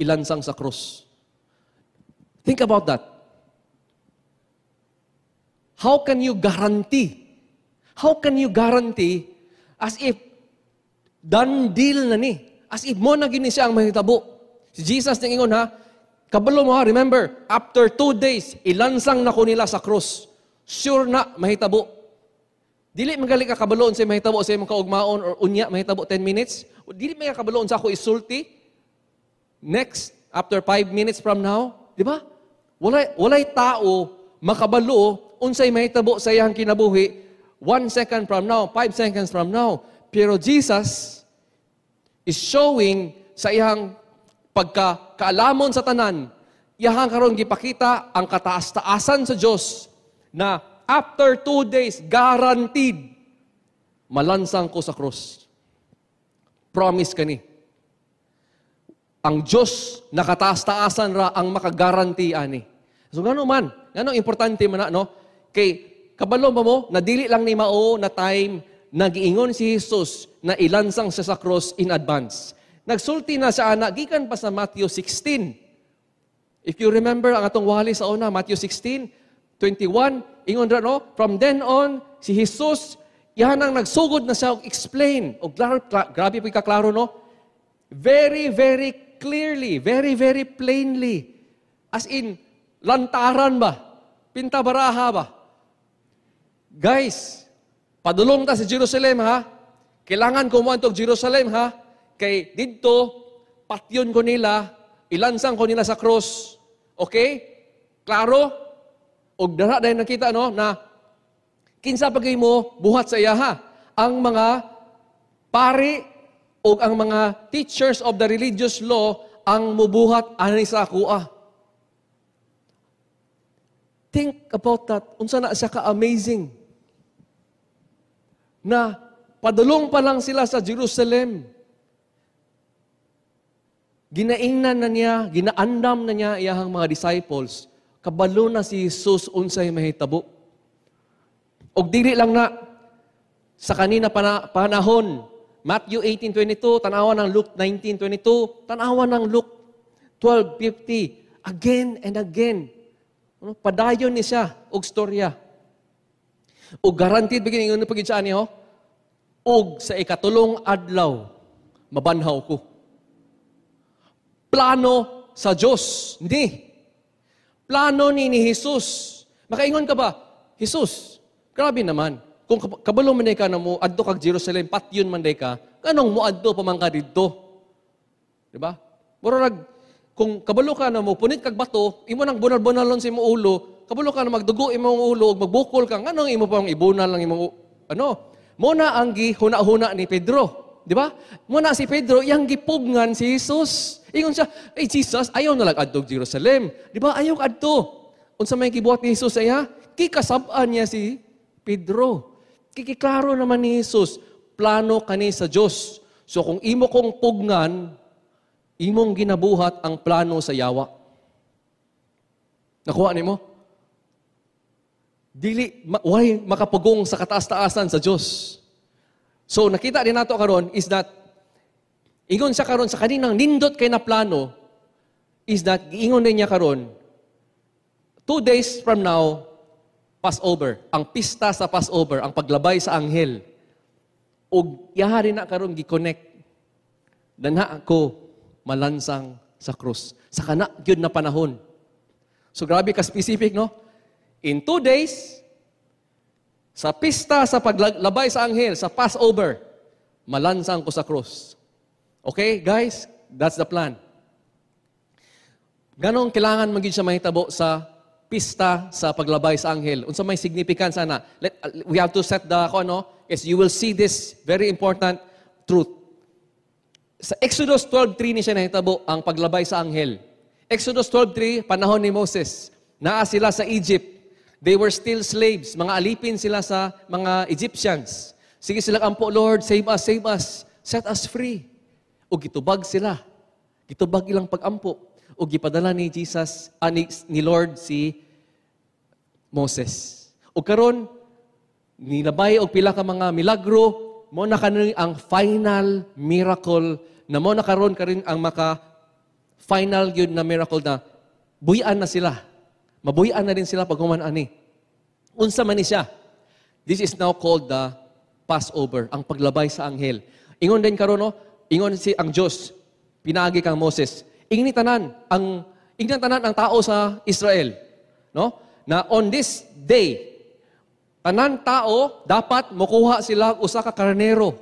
ilansang sa cross. Think about that. How can you guarantee? How can you guarantee as if done deal na ni? As if mo na gini siya ang mahitabo. Si Jesus ning ingon ha, kabalo mo ha, remember, after two days, ilansang na ko nila sa cross sure na mahitabo. Dili magali ka kabaloon sa mahitabo sa imong kaugmaon or unya mahitabo 10 minutes. Dili may kabaloon sa ako isulti. Next, after 5 minutes from now, di ba? Walay, walay tao makabalo unsay mahitabo sa iyang kinabuhi 1 second from now, 5 seconds from now. Pero Jesus is showing sa iyang kaalamon sa tanan, iyahang karon gipakita ang kataas-taasan sa Dios na after two days, guaranteed, malansang ko sa cross. Promise ka ni. Ang Diyos, nakataas-taasan ra ang makagaranti ani. So, gano'n man. Gano'ng importante man na, no? Kay, kabalo ba mo, nadili lang ni Mao na time, nagiingon si Jesus na ilansang siya sa cross in advance. Nagsulti na sa anak, gikan pa sa Matthew 16. If you remember ang atong wali sa una, Matthew 16, 21, ingon ra no, from then on, si Jesus, iyan ang nagsugod na siya explain. O klaro, grabe po kaklaro no? Very, very clearly, very, very plainly. As in, lantaran ba? Pintabaraha ba? Guys, padulong ta sa Jerusalem ha. Kailangan kumuha og Jerusalem ha. Kay didto, patyon ko nila, ilansang ko nila sa cross. Okay? Klaro? og dara dahil nakita no na kinsa pagay mo buhat sa iyaha ang mga pari o ang mga teachers of the religious law ang mubuhat ani sa kuha. Ah. Think about that. Unsa na siya ka-amazing na padulong pa lang sila sa Jerusalem. Ginaingnan na niya, ginaandam na niya iyahang mga disciples kabalo na si Jesus unsay mahitabo. Og dili lang na sa kanina panahon, Matthew 18:22, tanawa ng Luke 19:22, tanawa ng Luke 12:50, again and again. Ano, padayon ni siya og storya. Og guaranteed beginning ano pagid sa ani ho? Og sa ikatulong adlaw mabanhaw ko. Plano sa Dios Hindi. Plano ni ni Jesus. Makaingon ka ba? Jesus, grabe naman. Kung kabalo man ka na mo, adto kag Jerusalem, patyon man ka, kanong mo adto pa man ka dito? Diba? nag, kung kabalo ka na mo, punit kag bato, imo nang bunal-bunalon sa imo ulo, kabalo ka na magdugo imong ulo, magbukol ka, kanong imo pang ibunal lang imo ano? Muna ang gi huna ni Pedro. Di ba? Muna si Pedro, yang gipugnan si Jesus. Ingon siya, "Hey Jesus, ayaw na lang adtog Jerusalem. Di ba? Ayaw ka adto." Unsa may gibuhat ni Jesus saya? Eh, Kikasab-an niya si Pedro. Kikiklaro naman ni Jesus, plano kani sa Dios. So kung imo kong pugnan, imong ginabuhat ang plano sa yawa. Nakuha nimo? Dili ma- way makapugong sa kataas-taasan sa Dios. So nakita din nato karon is that Ingon sa karon sa kaninang nindot kay na plano is that ingon niya karon two days from now Passover, ang pista sa Passover, ang paglabay sa anghel. Og yahari na karon gi-connect na ako malansang sa krus. Sa kana gyud na panahon. So grabe ka specific no? In two days sa pista sa paglabay sa anghel, sa Passover, malansang ko sa krus. Okay, guys? That's the plan. Ganong kailangan maging siya mahitabo sa pista sa paglabay sa anghel. Unsa may significance ana? Let, uh, we have to set the ko ano? Yes, you will see this very important truth. Sa Exodus 12:3 ni siya nahitabo ang paglabay sa anghel. Exodus 12:3 panahon ni Moses. Naa sila sa Egypt. They were still slaves. Mga alipin sila sa mga Egyptians. Sige sila ampo, Lord, save us, save us. Set us free o gitubag sila. Gitubag ilang pagampo o gipadala ni Jesus ani ah, ni Lord si Moses. O karon nilabay og pila ka mga milagro mo na kanin ang final miracle na mo na karon ka rin ang maka final yun na miracle na buyan na sila. Mabuyan na rin sila pag ani. Unsa man ni siya. This is now called the Passover, ang paglabay sa anghel. Ingon din karon no, Ingon si ang Dios, pinagi kang Moses. Ingni tanan ang ingni tanan ang tao sa Israel, no? Na on this day tanan tao dapat mokuha sila og usa ka karnero.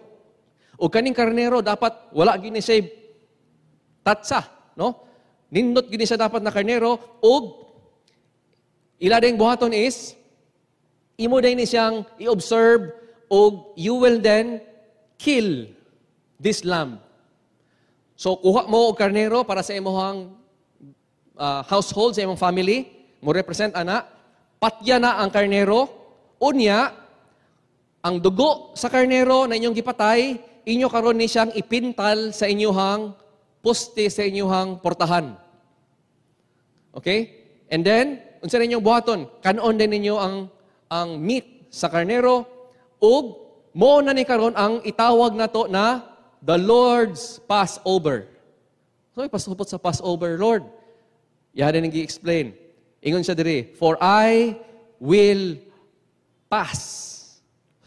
O kaning karnero dapat wala gini save tatsa, no? Nindot gini siya dapat na karnero og ila ding buhaton is imo din ni siyang i-observe og you will then kill this lamb. So, kuha mo o karnero para sa imuhang uh, ah, household, sa imong family, mo represent ana, patya na ang karnero, unya, ang dugo sa karnero na inyong gipatay, inyo karon ni siyang ipintal sa inyuhang poste sa inyuhang portahan. Okay? And then, unsa ninyo buhaton, kanon din ninyo ang ang meat sa karnero ug mo na ni karon ang itawag nato na the Lord's Passover. So, pasupot sa Passover, Lord. Yari nang i explain Ingon siya diri, For I will pass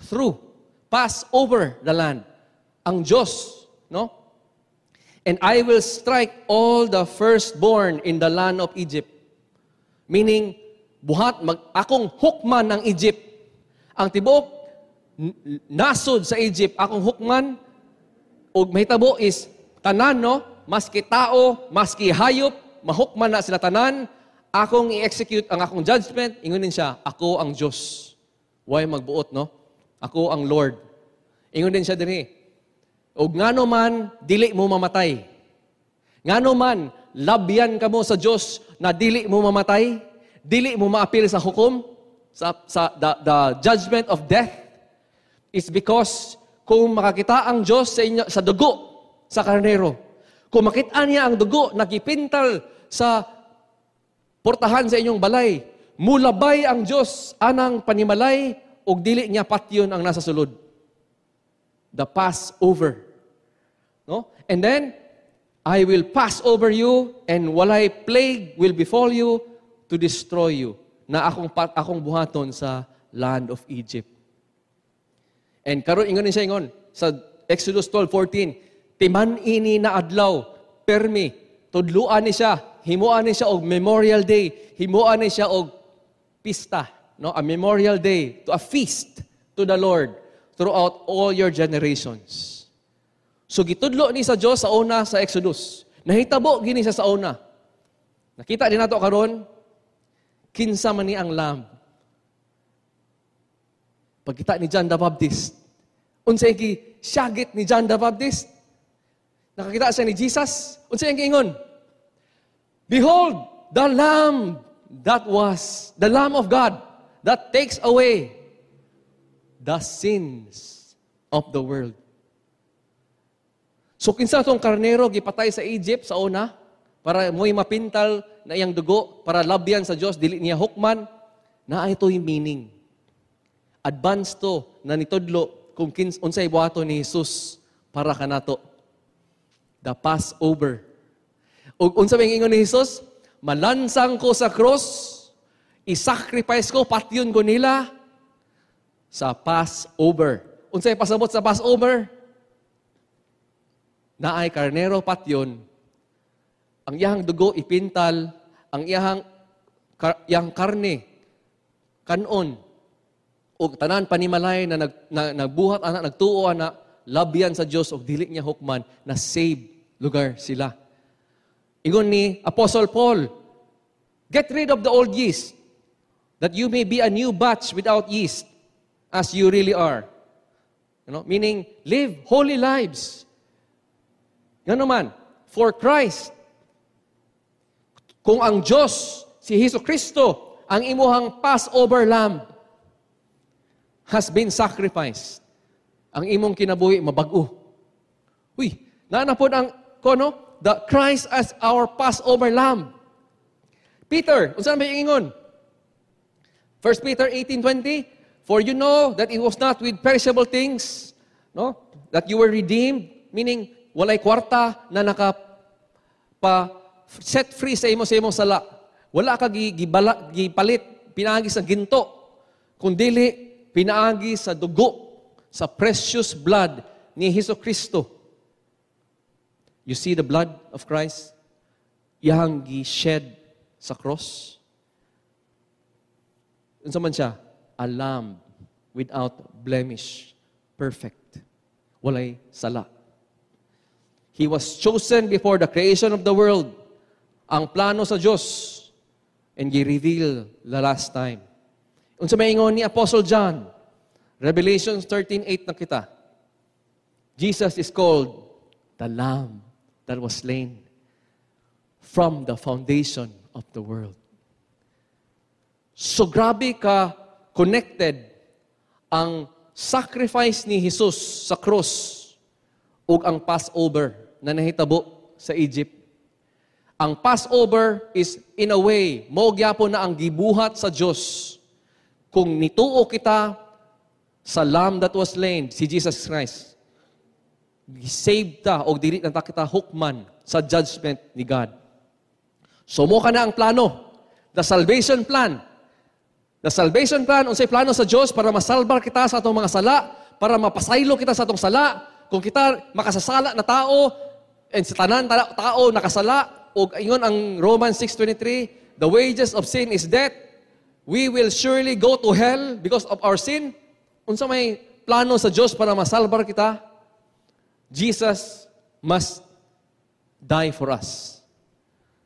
through, pass over the land. Ang Diyos, no? And I will strike all the firstborn in the land of Egypt. Meaning, buhat, mag, akong hukman ng Egypt. Ang tibuok, nasod sa Egypt, akong hukman, ug mahitabo is tanan no maski tao, maski hayop, mahukman na sila tanan, akong i-execute ang akong judgment, ingunin siya, ako ang Dios Why magbuot no? Ako ang Lord. Ingon din siya dinhi. Og ngano man dili mo mamatay. Ngano man labyan kamo sa Dios na dili mo mamatay, dili mo maapil sa hukom, sa, sa the, the judgment of death, is because kung makakita ang Diyos sa, inyo, sa dugo sa karnero. Kung makita niya ang dugo, nagipintal sa portahan sa inyong balay, mulabay ang Diyos anang panimalay, ug dili niya patyon ang nasa sulod. The Passover. No? And then, I will pass over you and walay plague will befall you to destroy you na akong, akong buhaton sa land of Egypt. And karon ingon siya ingon sa Exodus 12:14, timan ini na adlaw permi tudluan ni siya, himuan ni siya og Memorial Day, himuan ni siya og pista, no? A Memorial Day, to a feast to the Lord throughout all your generations. So gitudlo ni sa Dios sa una sa Exodus. Nahitabo gini sa sa una. Nakita din nato karon kinsa man ni ang lamb Pagkita ni John the Baptist, unsay gi syagit ni John the Baptist, nakakita siya ni Jesus, unsay ang giingon? Behold, the Lamb that was, the Lamb of God that takes away the sins of the world. So kinsa tong karnero gipatay sa Egypt sa una para mo'y mapintal na iyang dugo para labyan sa Dios dili niya hukman na ito'y meaning advance to na nitudlo kung kins unsay buhato ni Jesus para kanato. The Passover. Ug unsa may ingon ni Jesus? Malansang ko sa cross, i-sacrifice ko patyon ko nila sa Passover. Unsay pasabot sa Passover? na Naay karnero patyon. Ang iyang dugo ipintal, ang iyang kar- yang karne kanon o tanan panimalay na, nag, na nagbuhat ana nagtuo ana labyan sa Dios ug dili niya hukman na save lugar sila. Igon ni Apostle Paul, get rid of the old yeast that you may be a new batch without yeast as you really are. You know, meaning live holy lives. Gano man, for Christ. Kung ang Diyos, si Hesus Kristo, ang imuhang Passover lamb, has been sacrificed. Ang imong kinabuhi, mabag-o. Uy, nanapod ang, kono, the Christ as our Passover Lamb. Peter, unsa may ingon? 1 Peter 18:20, for you know that it was not with perishable things, no, that you were redeemed, meaning walay kwarta na naka pa set free sa imo sa imong sala. Wala ka gibala gipalit pinagi sa ginto, kundili pinaagi sa dugo, sa precious blood ni Hesus Kristo. You see the blood of Christ? Yang gi-shed sa cross. Unsa man siya? A lamb without blemish, perfect, walay sala. He was chosen before the creation of the world. Ang plano sa Diyos, and gi-reveal the last time. Unsa may ingon ni Apostle John, Revelation 13:8 na kita. Jesus is called the Lamb that was slain from the foundation of the world. So grabe ka connected ang sacrifice ni Jesus sa cross ug ang Passover na nahitabo sa Egypt. Ang Passover is in a way, mo gyapon na ang gibuhat sa Dios kung nituo kita sa lamb that was slain, si Jesus Christ, saved ta o dili na ta kita hukman sa judgment ni God. So mo ka na ang plano, the salvation plan. The salvation plan, unsay plano sa Dios para masalbar kita sa atong mga sala, para mapasaylo kita sa atong sala, kung kita makasasala na tao, and sa tanan tao nakasala, o ingon ang Romans 6.23, the wages of sin is death, we will surely go to hell because of our sin. Unsa may plano sa Dios para masalbar kita? Jesus must die for us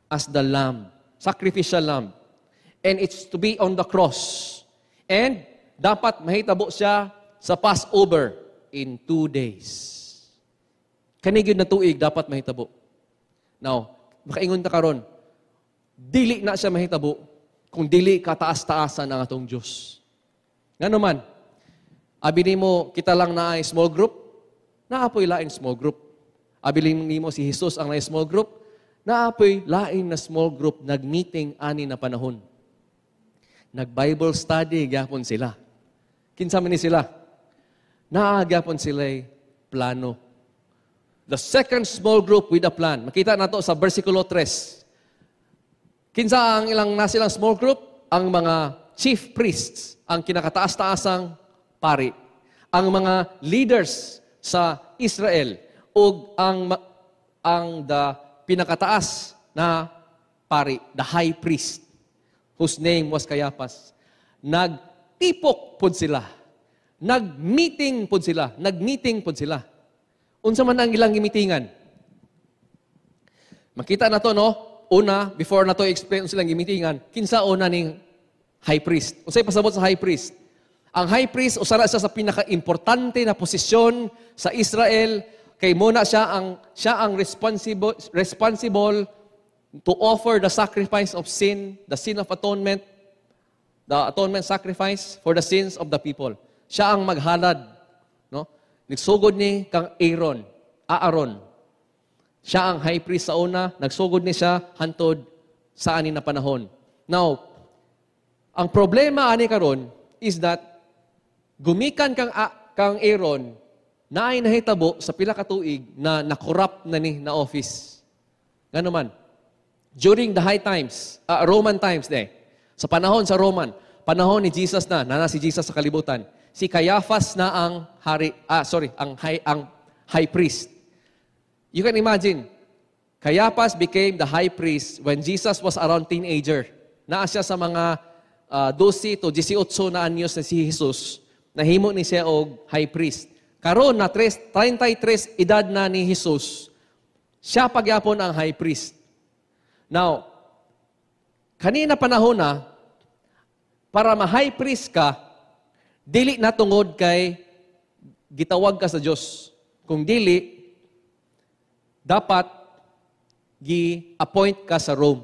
as the lamb, sacrificial lamb. And it's to be on the cross. And dapat mahitabo siya sa Passover in two days. Kanigid na tuig dapat mahitabo. Now, makaingon ta karon, dili na siya mahitabo kung dili kataas-taasan ang atong Diyos. Nga naman, abili mo kita lang na small group, naapoy lain small group. Abilin mo si Jesus ang na small group, naapoy lain na small group nag-meeting ani na panahon. Nag-Bible study, gapon sila. Kinsa man ni sila? Naagapon sila plano. The second small group with a plan. Makita na to sa versikulo 3. Kinsa ang ilang nasilang small group? Ang mga chief priests, ang kinakataas-taasang pari. Ang mga leaders sa Israel ug ang ang the pinakataas na pari, the high priest whose name was Caiaphas. Nagtipok pud sila. Nag-meeting pud sila. Nag-meeting pud sila. Unsa man ang ilang gimitingan? Makita na to no? una, before na to explain silang gimitingan, kinsa una ning high priest. Unsay pasabot sa high priest? Ang high priest usara siya sa pinakaimportante na posisyon sa Israel kay muna siya ang siya ang responsible responsible to offer the sacrifice of sin, the sin of atonement, the atonement sacrifice for the sins of the people. Siya ang maghalad, no? Nigsugod ni kang Aaron, Aaron, siya ang high priest sa una, nagsugod ni siya hantod sa anin na panahon. Now, ang problema ani karon is that gumikan kang a, kang Aaron na ay nahitabo sa pila ka tuig na na-corrupt na ni na office. Ngano man during the high times, uh, Roman times de. Sa panahon sa Roman, panahon ni Jesus na, nana si Jesus sa kalibutan. Si Caiaphas na ang hari, ah sorry, ang high ang high priest. You can imagine, Caiaphas became the high priest when Jesus was around teenager. Naa siya sa mga uh, ah, 12 to 18 na anyos na si Jesus. Nahimo ni siya og high priest. Karon na 33 edad na ni Jesus, siya pagyapon ang high priest. Now, kanina panahon na, para ma-high priest ka, dili na tungod kay gitawag ka sa Dios. Kung dili, dapat gi-appoint ka sa Rome.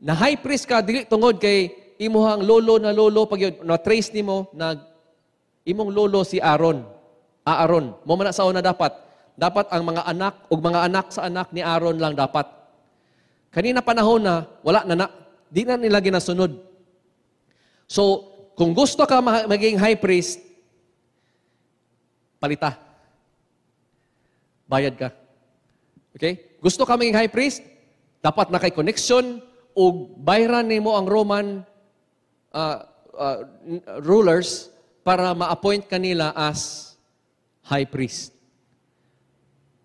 Na high priest ka dili tungod kay imuhang lolo na lolo pag na trace nimo na imong lolo si Aaron. Aaron, mo man sa una dapat. Dapat ang mga anak ug mga anak sa anak ni Aaron lang dapat. Kanina panahon na wala na na di na nila ginasunod. So, kung gusto ka maging high priest, palita. Bayad ka. Okay? Gusto ka high priest, dapat na kay connection o bayran nimo ang Roman uh, uh, rulers para ma-appoint kanila as high priest.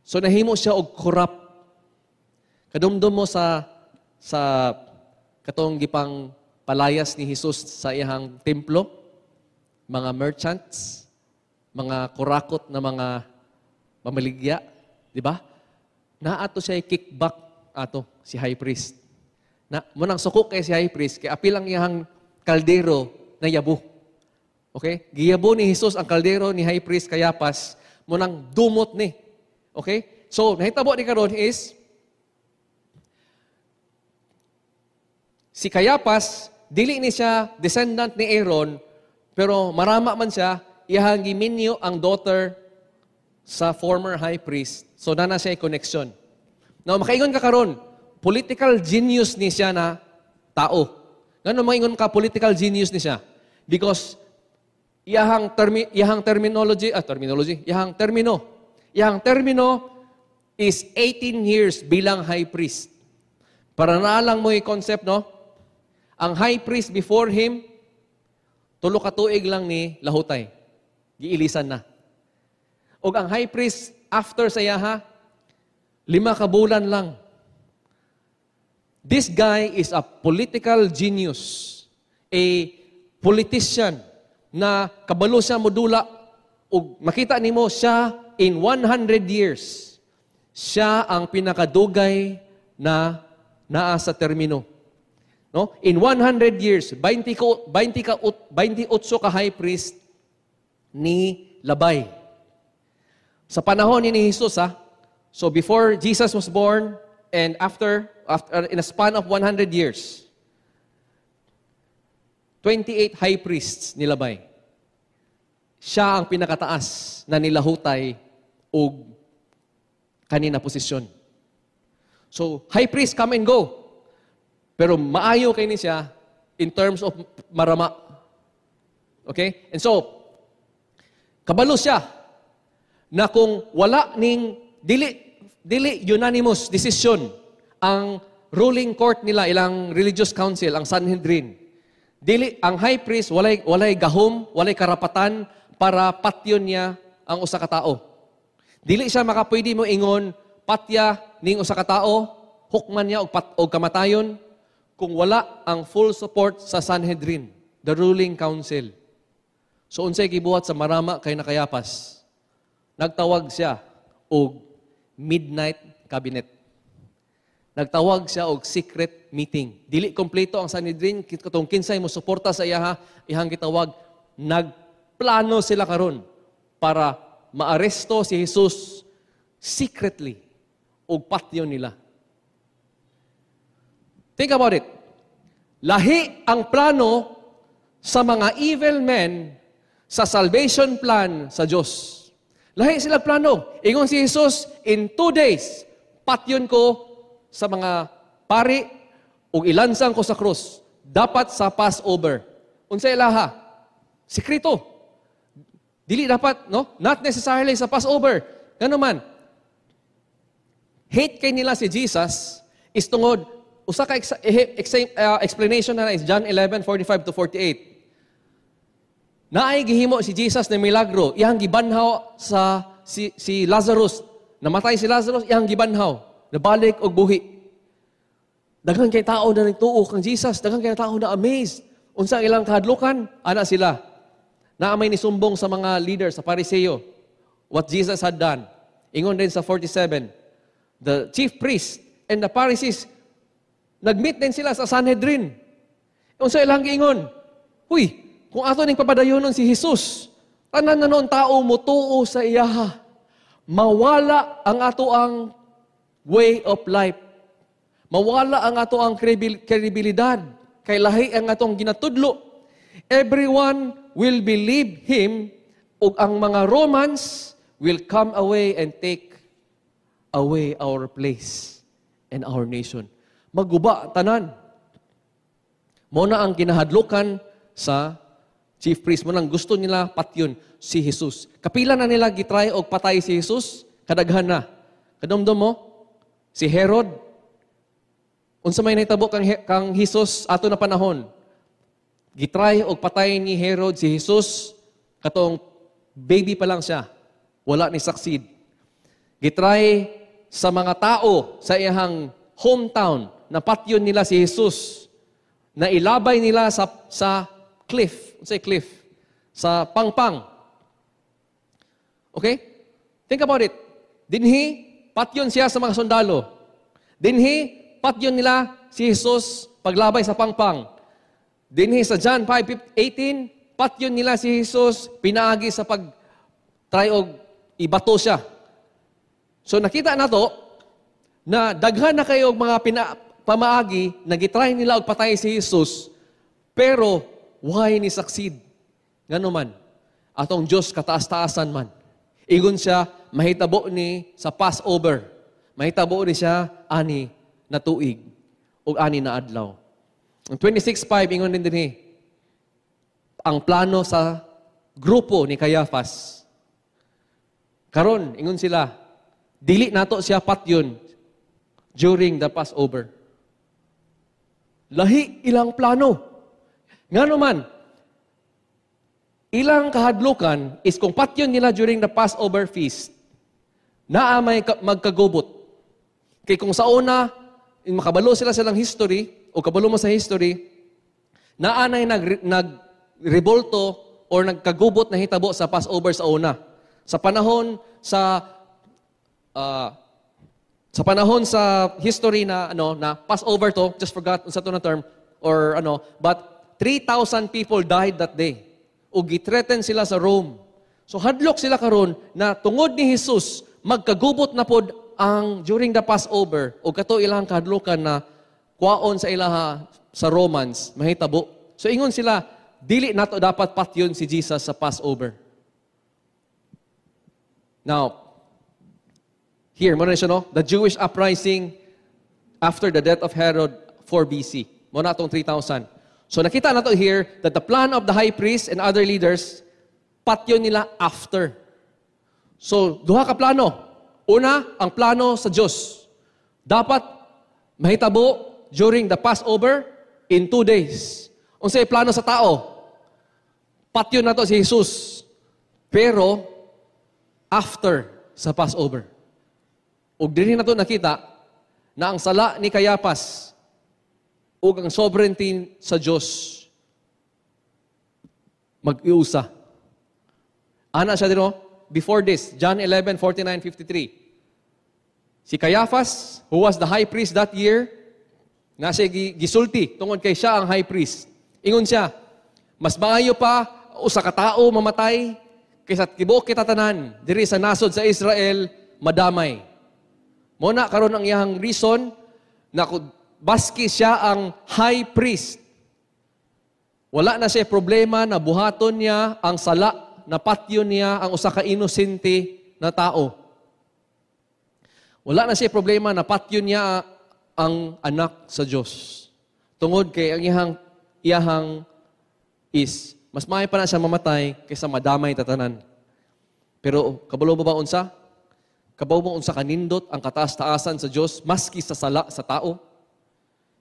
So nahimo siya og corrupt. Kadumdum mo sa sa katong gipang palayas ni Hesus sa iyang templo, mga merchants, mga kurakot na mga mamaligya, di ba? na ato siya kickback ato si high priest. Na munang suko kay si high priest kay apilang iyang kaldero na yabo. Okay? Giyabo ni Hesus ang kaldero ni high priest Kayapas munang dumot ni. Okay? So, nahitabo ni karon is si Kayapas dili ni siya descendant ni Aaron pero marama man siya iyang giminyo ang daughter sa former high priest. So nana na siya connection. Now, makaingon ka karon, political genius ni siya na tao. Ngano maingon ka political genius ni siya? Because iyahang termi iyahang terminology, ah terminology, iyahang termino. Iyahang termino is 18 years bilang high priest. Para naalang mo yung concept, no? Ang high priest before him, tulo ka tuig lang ni Lahutay. Giilisan na. O ang high priest, after sa yaha, lima kabulan lang. This guy is a political genius. A politician na kabalo siya modula ug makita nimo siya in 100 years siya ang pinakadugay na naa sa termino no in 100 years 20 20 ka 28 ka high priest ni Labay sa panahon ni Jesus, ah, so before Jesus was born and after, after uh, in a span of 100 years, 28 high priests nilabay. Siya ang pinakataas na nilahutay o kanina posisyon. So, high priest, come and go. Pero maayo kay ni siya in terms of marama. Okay? And so, kabalo siya na kung wala ning dili dili unanimous decision ang ruling court nila ilang religious council ang Sanhedrin dili ang high priest walay walay gahom walay karapatan para patyon niya ang usa ka tao dili siya makapwede mo ingon patya ning usa ka tao hukman niya og pat og kamatayon kung wala ang full support sa Sanhedrin the ruling council so unsay gibuhat sa marama kay nakayapas Nagtawag siya og midnight cabinet. Nagtawag siya og secret meeting. Dili kompleto ang Sanhedrin katong kinsay mo suporta sa iyaha ihang gitawag nagplano sila karon para maaresto si Jesus secretly og patyo nila. Think about it. Lahi ang plano sa mga evil men sa salvation plan sa Diyos. Lahi sila plano. Ingon si Jesus, in two days, patyon ko sa mga pari ug ilansang ko sa cross. Dapat sa Passover. Unsay ilaha? Sikrito. Dili dapat, no? Not necessarily sa Passover. Ngano man, hate kay nila si Jesus is tungod usa ka ex- eh, eh, ex- uh, ah, explanation na, is John 11:45 to 48. Naay gihimo si Jesus na milagro, iyang gibanhaw sa si, si Lazarus. Namatay si Lazarus, iyang gibanhaw. Nabalik og buhi. Daghang kay tao na nagtuo kang Jesus, daghang kay tao na amazed. Unsa ilang kahadlukan, ana sila. Naamay ni sumbong sa mga leader sa Pariseo what Jesus had done. Ingon din sa 47, the chief priest and the Pharisees nagmeet din sila sa Sanhedrin. Unsa ilang ingon? Huy, kung ato ning papadayonon si Jesus, tanan na noon tao mo tuo sa iyaha. Mawala ang ato ang way of life. Mawala ang ato ang kredibilidad. Kay lahi ang atong ginatudlo. Everyone will believe him ug ang mga Romans will come away and take away our place and our nation. Maguba tanan. Mo na ang ginahadlukan sa chief priest mo lang, gusto nila patyon si Jesus. Kapila na nila gitry og patay si Jesus, kadaghan na. Kadumdum mo, si Herod, unsa may nahitabo kang, kang Jesus ato na panahon, gitry og patay ni Herod si Jesus, katong baby pa lang siya, wala ni succeed. Gitry sa mga tao sa iyang hometown, na patyon nila si Jesus, na ilabay nila sa, sa cliff sa cliff, sa pangpang. Okay? Think about it. Dinhi, patyon siya sa mga sundalo. Dinhi, patyon nila si Jesus paglabay sa pangpang. Dinhi sa John 5:18, patyon nila si Jesus pinaagi sa pag try og ibato siya. So nakita na to na daghan na kayo mga pina, pamaagi, gitry nila og patay si Jesus, pero why ni succeed? Ngano man, atong Dios kataas-taasan man. Ingon siya, mahitabo ni sa Passover. Mahitabo ni siya, ani na tuig. O ani na adlaw. Ang 26.5, ingon din din eh. Ang plano sa grupo ni Kayafas. Karon, ingon sila, dili nato siya patyon during the Passover. Lahi ilang plano. Nga naman, ilang kahadlukan is kung patyon nila during the Passover feast, naa magkagubot. Kay kung sa una, makabalo sila silang history, o kabalo mo sa history, naanay nag, nagrebolto or nagkagubot na hitabo sa Passover sa una. Sa panahon sa uh, sa panahon sa history na ano na Passover to, just forgot unsa to na term or ano, but 3,000 people died that day. O gitreten sila sa Rome. So hadlok sila karon na tungod ni Jesus, magkagubot na pod ang during the Passover o kato ilang kahadlokan na kwaon sa ilaha sa Romans mahitabo. So ingon sila dili nato dapat patyon si Jesus sa Passover. Now, here, mo na siya, no? The Jewish uprising after the death of Herod 4 BC. Mo na itong 3,000. So nakita na to here that the plan of the high priest and other leaders, patyo nila after. So, duha ka plano. Una, ang plano sa Diyos. Dapat mahitabo during the Passover in two days. Unsay plano sa tao? Patyo na to si Jesus. Pero, after sa Passover. Ug diri na to nakita na ang sala ni Kayapas ug ang sovereignty sa Dios mag-iusa. Ana siya din, oh. before this, John 11, 49, 53. Si Caiaphas, who was the high priest that year, na siya gisulti tungod kay siya ang high priest. Ingon siya, mas maayo pa usa ka tao mamatay kaysa tibuok kita tanan diri sa nasod sa Israel madamay. Mo na karon ang iyang reason na baski siya ang high priest, wala na siya problema na buhaton niya ang sala na patyo niya ang usa ka inosente na tao. Wala na siya problema na patyo niya ah, ang anak sa Diyos. Tungod kay ang iyahang, iyahang is, mas maayo pa na siya mamatay kaysa madamay tatanan. Pero kabalo ba ba unsa? Kabaw mo unsa kanindot ang kataas-taasan sa Diyos maski sa sala sa tao?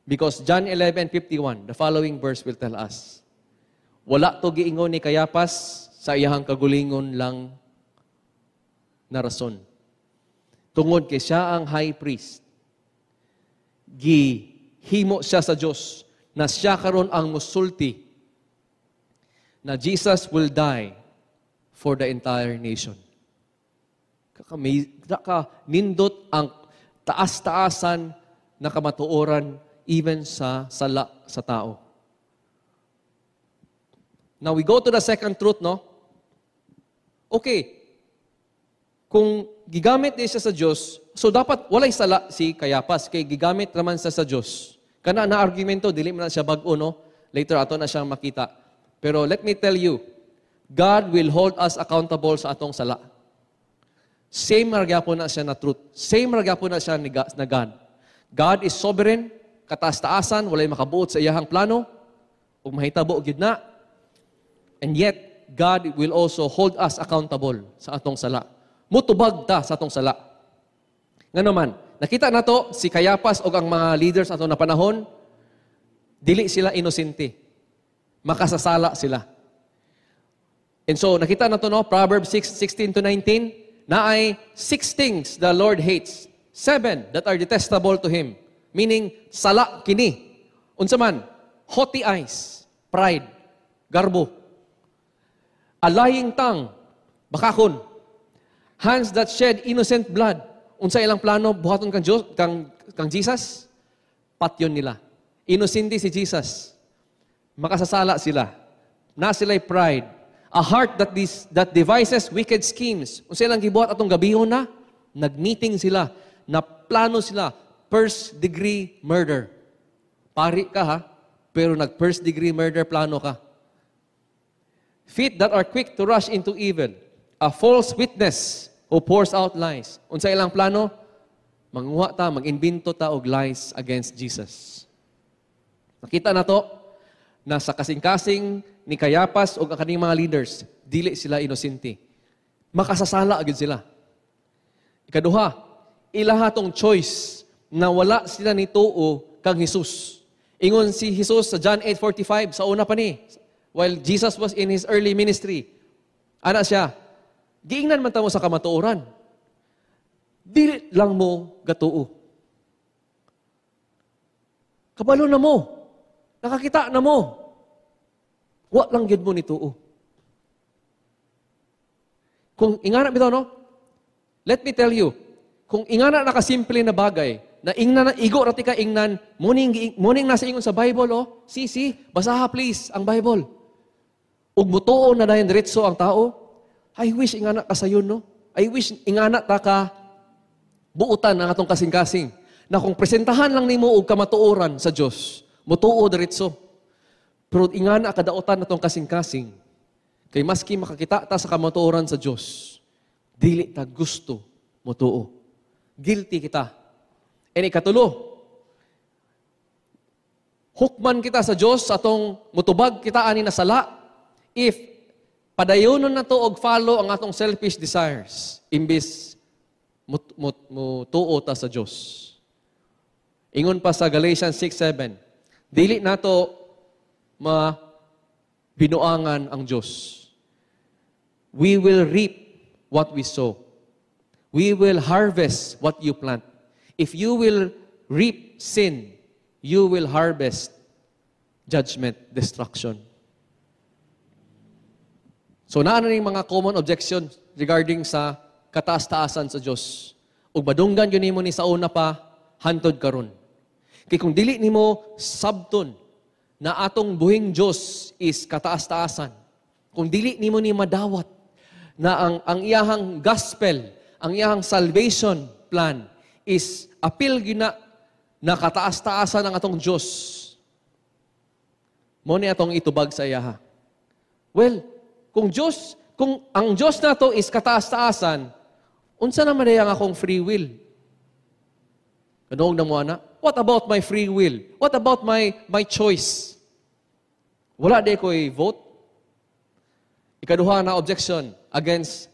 Because John 11:51, the following verse will tell us. Wala to giingon ni Kayapas sa iyahang kagulingon lang na rason. Tungod kay siya ang high priest. Gihimo siya sa Dios na siya karon ang musulti na Jesus will die for the entire nation. Kaka nindot ang taas-taasan na kamatuoran even sa sala sa tao. Now we go to the second truth, no? Okay. Kung gigamit din siya sa Diyos, so dapat walay sala si Kayapas kay gigamit naman sa sa Diyos. Kana na argumento dili man siya bag-o, no? Later ato na siyang makita. Pero let me tell you, God will hold us accountable sa atong sala. Same maragya po na siya na truth. Same maragya po na siya na God. God is sovereign kataas-taasan, walay makabuot sa iyahang plano, ug mahitabo gid na. And yet, God will also hold us accountable sa atong sala. Mutubag ta sa atong sala. Nga naman, nakita na to, si Kayapas o ang mga leaders ato na panahon, dili sila inosente. Makasasala sila. And so, nakita na to no, Proverbs 6, 16 to 19, na ay six things the Lord hates, seven that are detestable to Him. Meaning, sala kini. Unsa man, haughty eyes, pride, garbo. A lying tongue, bakakon. Hands that shed innocent blood. Unsa ilang plano, buhaton kang, Dios, kang, kang Jesus, patyon nila. Innocenti si Jesus. Makasasala sila. Na sila'y pride. A heart that, this, that devises wicked schemes. Unsa ilang gibuhat atong gabiho na, nagmeeting sila, na plano sila, first degree murder. Pari ka ha, pero nag first degree murder plano ka. Feet that are quick to rush into evil. A false witness who pours out lies. Unsa ilang plano? Manguha ta, maginbinto ta og lies against Jesus. Nakita na to na sa kasing-kasing ni Kayapas o ang kaning mga leaders, dili sila inosente. Makasasala agad sila. Ikaduha, ilahatong choice na wala sila ni Tuo kang Jesus. Ingon si Jesus sa John 8.45, sa una pa ni, while Jesus was in His early ministry, ana siya, giingnan man tamo sa kamatuoran. Dili lang mo gatuo. Kabalo na mo. Nakakita na mo. Wa lang gid mo ni tuo. Kung ingana bitaw no? Let me tell you, kung ingana nakasimple na bagay, na ingnan, igo rati ka ingnan, muning, muning nasa ingon sa Bible, oh, si si basaha please ang Bible. Ug mutuo na dayon diretso ang tao. I wish ingana ka sayon, no? I wish ingana ta ka buutan ang atong kasing-kasing. Na kung presentahan lang nimo og kamatuoran sa Dios, mutuo diretso. Pero ingana ka daotan atong kasing-kasing. Kay maski makakita ta sa kamatuoran sa Dios, dili ta gusto mutuo. Guilty kita And ikatulo, hukman kita sa Dios atong mutubag kita ani na sala if padayonon na to og follow ang atong selfish desires imbis mut, mut, mutuo ta sa Dios. Ingon pa sa Galatians 6:7, dili nato ma binuangan ang Dios. We will reap what we sow. We will harvest what you plant. If you will reap sin, you will harvest judgment, destruction. So, naano yung mga common objection regarding sa kataas-taasan sa Diyos. Ug madunggan yun mo ni sa una pa, hantod karon. Kay kung dili nimo sabton na atong buhing Dios is kataas-taasan. Kung dili nimo ni madawat na ang ang iyahang gospel, ang iyahang salvation plan is apil gina kataas taasan ng atong Diyos. Mo ni atong itubag sa iyaha. Well, kung Diyos, kung ang Diyos na to is kataas-taasan, unsa naman na nga akong free will? Kanoong na mo ana? What about my free will? What about my my choice? Wala di ko vote. Ikaduha na objection against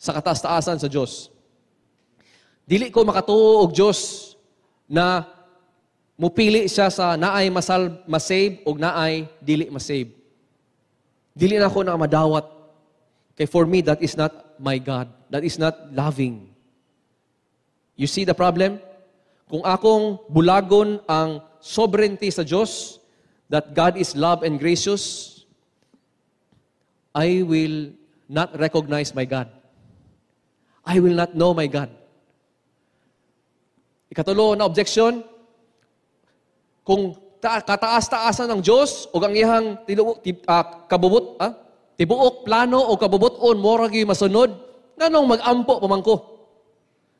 sa kataas-taasan sa Diyos. Dili ko makatuo og Dios na mupili siya sa naay masal masave og naay dili masave. Dili na ako na madawat. Kay for me that is not my God. That is not loving. You see the problem? Kung akong bulagon ang sovereignty sa Dios that God is love and gracious, I will not recognize my God. I will not know my God. Ikatulo na objection, kung ta- kataas-taasan ng Diyos o ang iyang tilu- tib- uh, ah, kabubot, ah, tibuok plano o kabubuton mo ragi masunod, nganong magampo pamangko?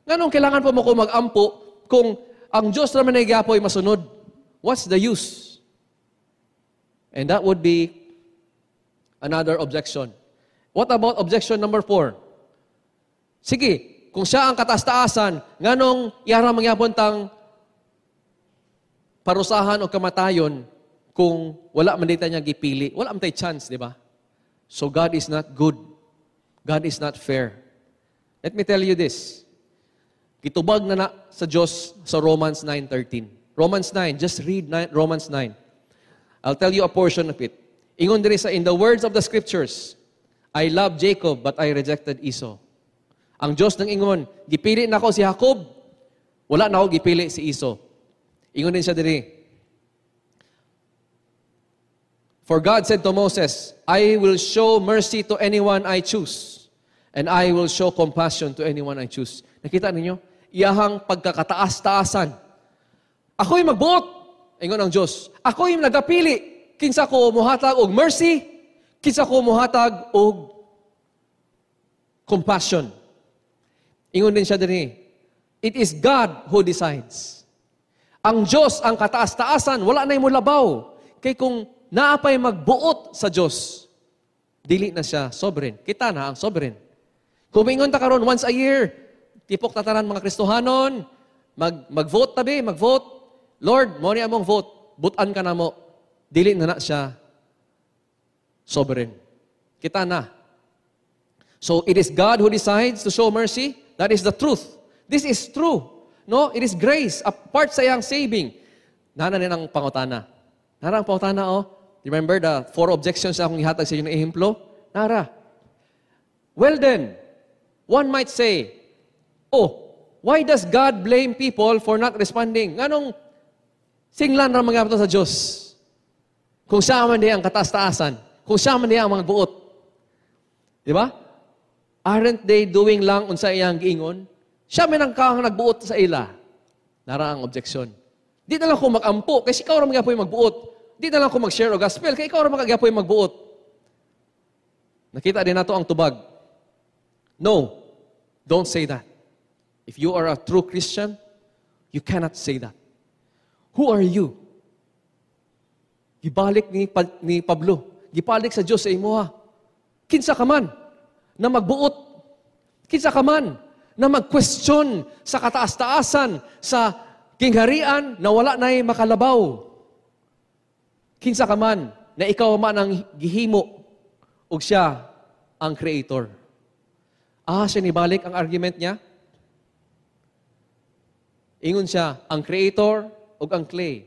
Nganong kailangan pa mo ko magampo kung ang Diyos naman na igapoy masunod? What's the use? And that would be another objection. What about objection number four? Sige, kung siya ang katastaasan, nganong yara mangyabon tang parusahan o kamatayon kung wala man dita niya gipili. Wala man tay chance, di ba? So God is not good. God is not fair. Let me tell you this. Gitubag na na sa Diyos sa Romans 9.13. Romans 9, just read Romans 9. I'll tell you a portion of it. Ingon diri sa, in the words of the scriptures, I love Jacob, but I rejected Esau. Ang Diyos ng ingon, gipili na ko si Jacob, wala na ako gipili si Iso. Ingon din siya diri. For God said to Moses, I will show mercy to anyone I choose, and I will show compassion to anyone I choose. Nakita ninyo? Iyahang pagkakataas-taasan. Ako'y magbuot, ingon ang Diyos. Ako'y nagapili, kinsa ko muhatag og mercy, kinsa ko muhatag og compassion. Ingon din siya din It is God who decides. Ang Diyos ang kataas-taasan, wala na'y mulabaw. Kay kung naapay magbuot sa Diyos, dili na siya sovereign. Kita na ang sovereign. Kumingon ta karon once a year, tipok tataran mga Kristohanon, mag mag-vote tabi, mag-vote. Lord, mo ni among vote, butan ka na mo. Dili na na siya sovereign. Kita na. So it is God who decides to show mercy. That is the truth. This is true. No, it is grace apart sa iyang saving. Nana ni ng pangutana. Nara ang pangutana oh. Remember the four objections na akong ihatag sa inyo ng ehemplo? Nara. Well then, one might say, Oh, why does God blame people for not responding? Nganong singlan ra mga sa Dios? Kung siya man ang katastaasan, kung siya man ang mga buot. Di ba? Aren't they doing lang unsa iyang giingon? Siya may nangkahang nagbuot sa ila. Nara ang objection. Di na lang ko magampo, kasi ikaw rin magapoy magbuot. Di na lang ko mag-share o gospel, kaya ikaw rin magagapoy magbuot. Nakita din nato ang tubag. No, don't say that. If you are a true Christian, you cannot say that. Who are you? Gibalik ni, ni Pablo. Gibalik sa Diyos sa imo Kinsa ka man na magbuot. Kinsa ka man na mag-question sa kataas-taasan, sa kingharian na wala na'y makalabaw. Kinsa ka man na ikaw man ang gihimo ug siya ang creator. Ah, siya ang argument niya. Ingon siya, ang creator ug ang clay.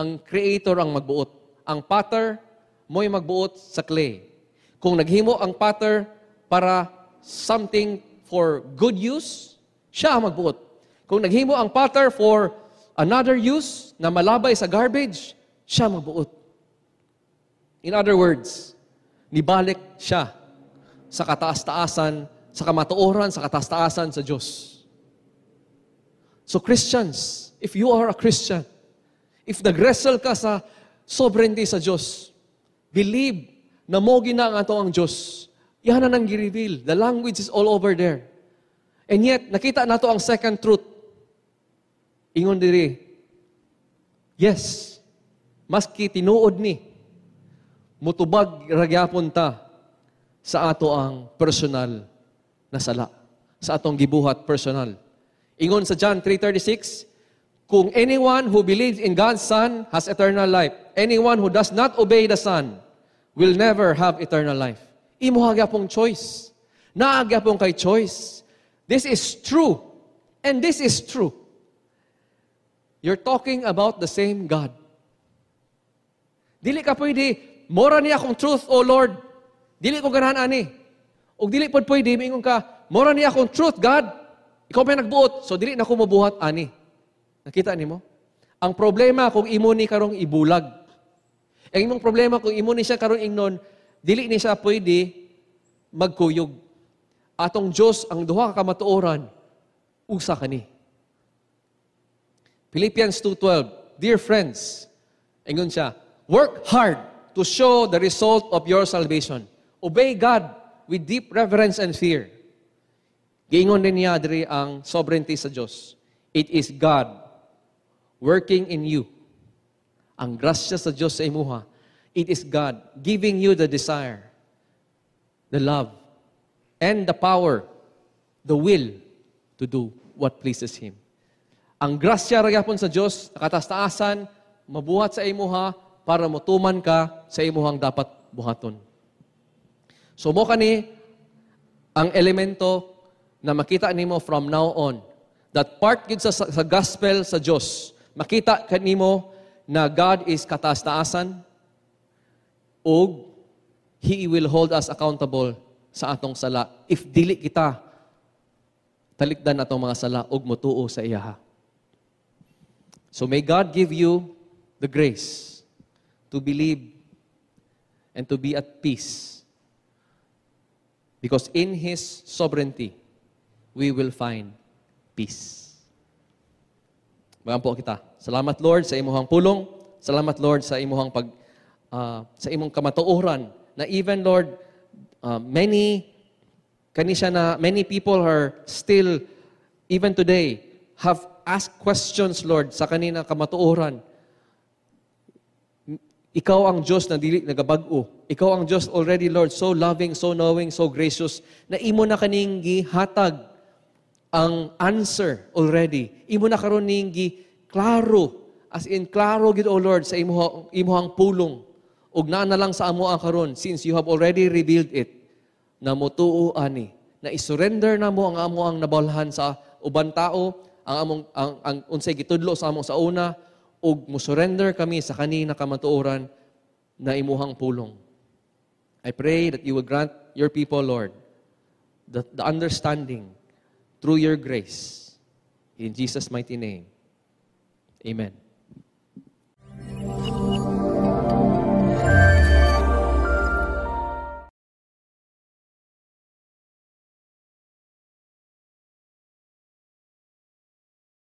Ang creator ang magbuot. Ang potter mo'y magbuot sa clay. Kung naghimo ang potter, para something for good use, siya ang magbuot. Kung naghimo ang potter for another use na malabay sa garbage, siya magbuot. In other words, nibalik siya sa kataas-taasan, sa kamatuoran, sa kataas-taasan sa Diyos. So Christians, if you are a Christian, if nag-wrestle ka sa sovereignty sa Diyos, believe na mo gina ang ato ang Diyos yan ang nang-reveal. The language is all over there. And yet, nakita nato ang second truth. Ingon diri. Yes. Maski tinuod ni, mutubag ragyapon ta sa ato ang personal na sala. Sa atong gibuhat personal. Ingon sa John 3.36, Kung anyone who believes in God's Son has eternal life. Anyone who does not obey the Son will never have eternal life. Imuha gyapong choice. Naa gyapong kay choice. This is true. And this is true. You're talking about the same God. Dili ka pwede, mora niya akong truth, O Lord. Dili ko ganahan ani. O dili po pwede, mingon ka, mora niya akong truth, God. Ikaw may nagbuot, so dili na ko mabuhat ani. Nakita ni mo? Ang problema kung imo ni karong ibulag. Ang imong problema kung imo ni siya karong ingnon, dili ni siya pwede magkuyog. Atong Diyos ang duha ka kamatuoran usa kani. Philippians 2:12 Dear friends, ingon siya, work hard to show the result of your salvation. Obey God with deep reverence and fear. Giingon din niya diri ang sovereignty sa Dios. It is God working in you. Ang grasya sa Dios sa imuha It is God giving you the desire, the love, and the power, the will to do what pleases Him. Ang grasya rayapon sa Diyos, nakatastaasan, mabuhat sa imuha, para motuman ka sa imuhang dapat buhaton. So mo kani ang elemento na makita nimo from now on. That part gid sa, sa gospel sa Dios Makita kanimo na God is katastaasan, og He will hold us accountable sa atong sala. If dili kita, talikdan atong mga sala og motuo sa iyaha. So may God give you the grace to believe and to be at peace. Because in His sovereignty, we will find peace. Magampo kita. Salamat Lord sa imuhang pulong. Salamat Lord sa imuhang pag uh, sa imong kamatuoran na even Lord uh, many kani na many people are still even today have asked questions Lord sa kanina kamatuoran ikaw ang Diyos na dili nagabag-o. Ikaw ang Diyos already, Lord, so loving, so knowing, so gracious, na imo na kaning gihatag ang answer already. Imo na karon ning klaro, as in klaro gid o Lord sa imo ang pulong ug na lang sa amo ang karon since you have already revealed it na motuo ani na isurrender na mo ang amo ang nabalhan sa uban tao ang among ang, ang unsay gitudlo sa amo sa una ug mo-surrender kami sa kanina kamatuoran na imuhang pulong. I pray that you will grant your people, Lord, the, the understanding through your grace. In Jesus' mighty name. Amen.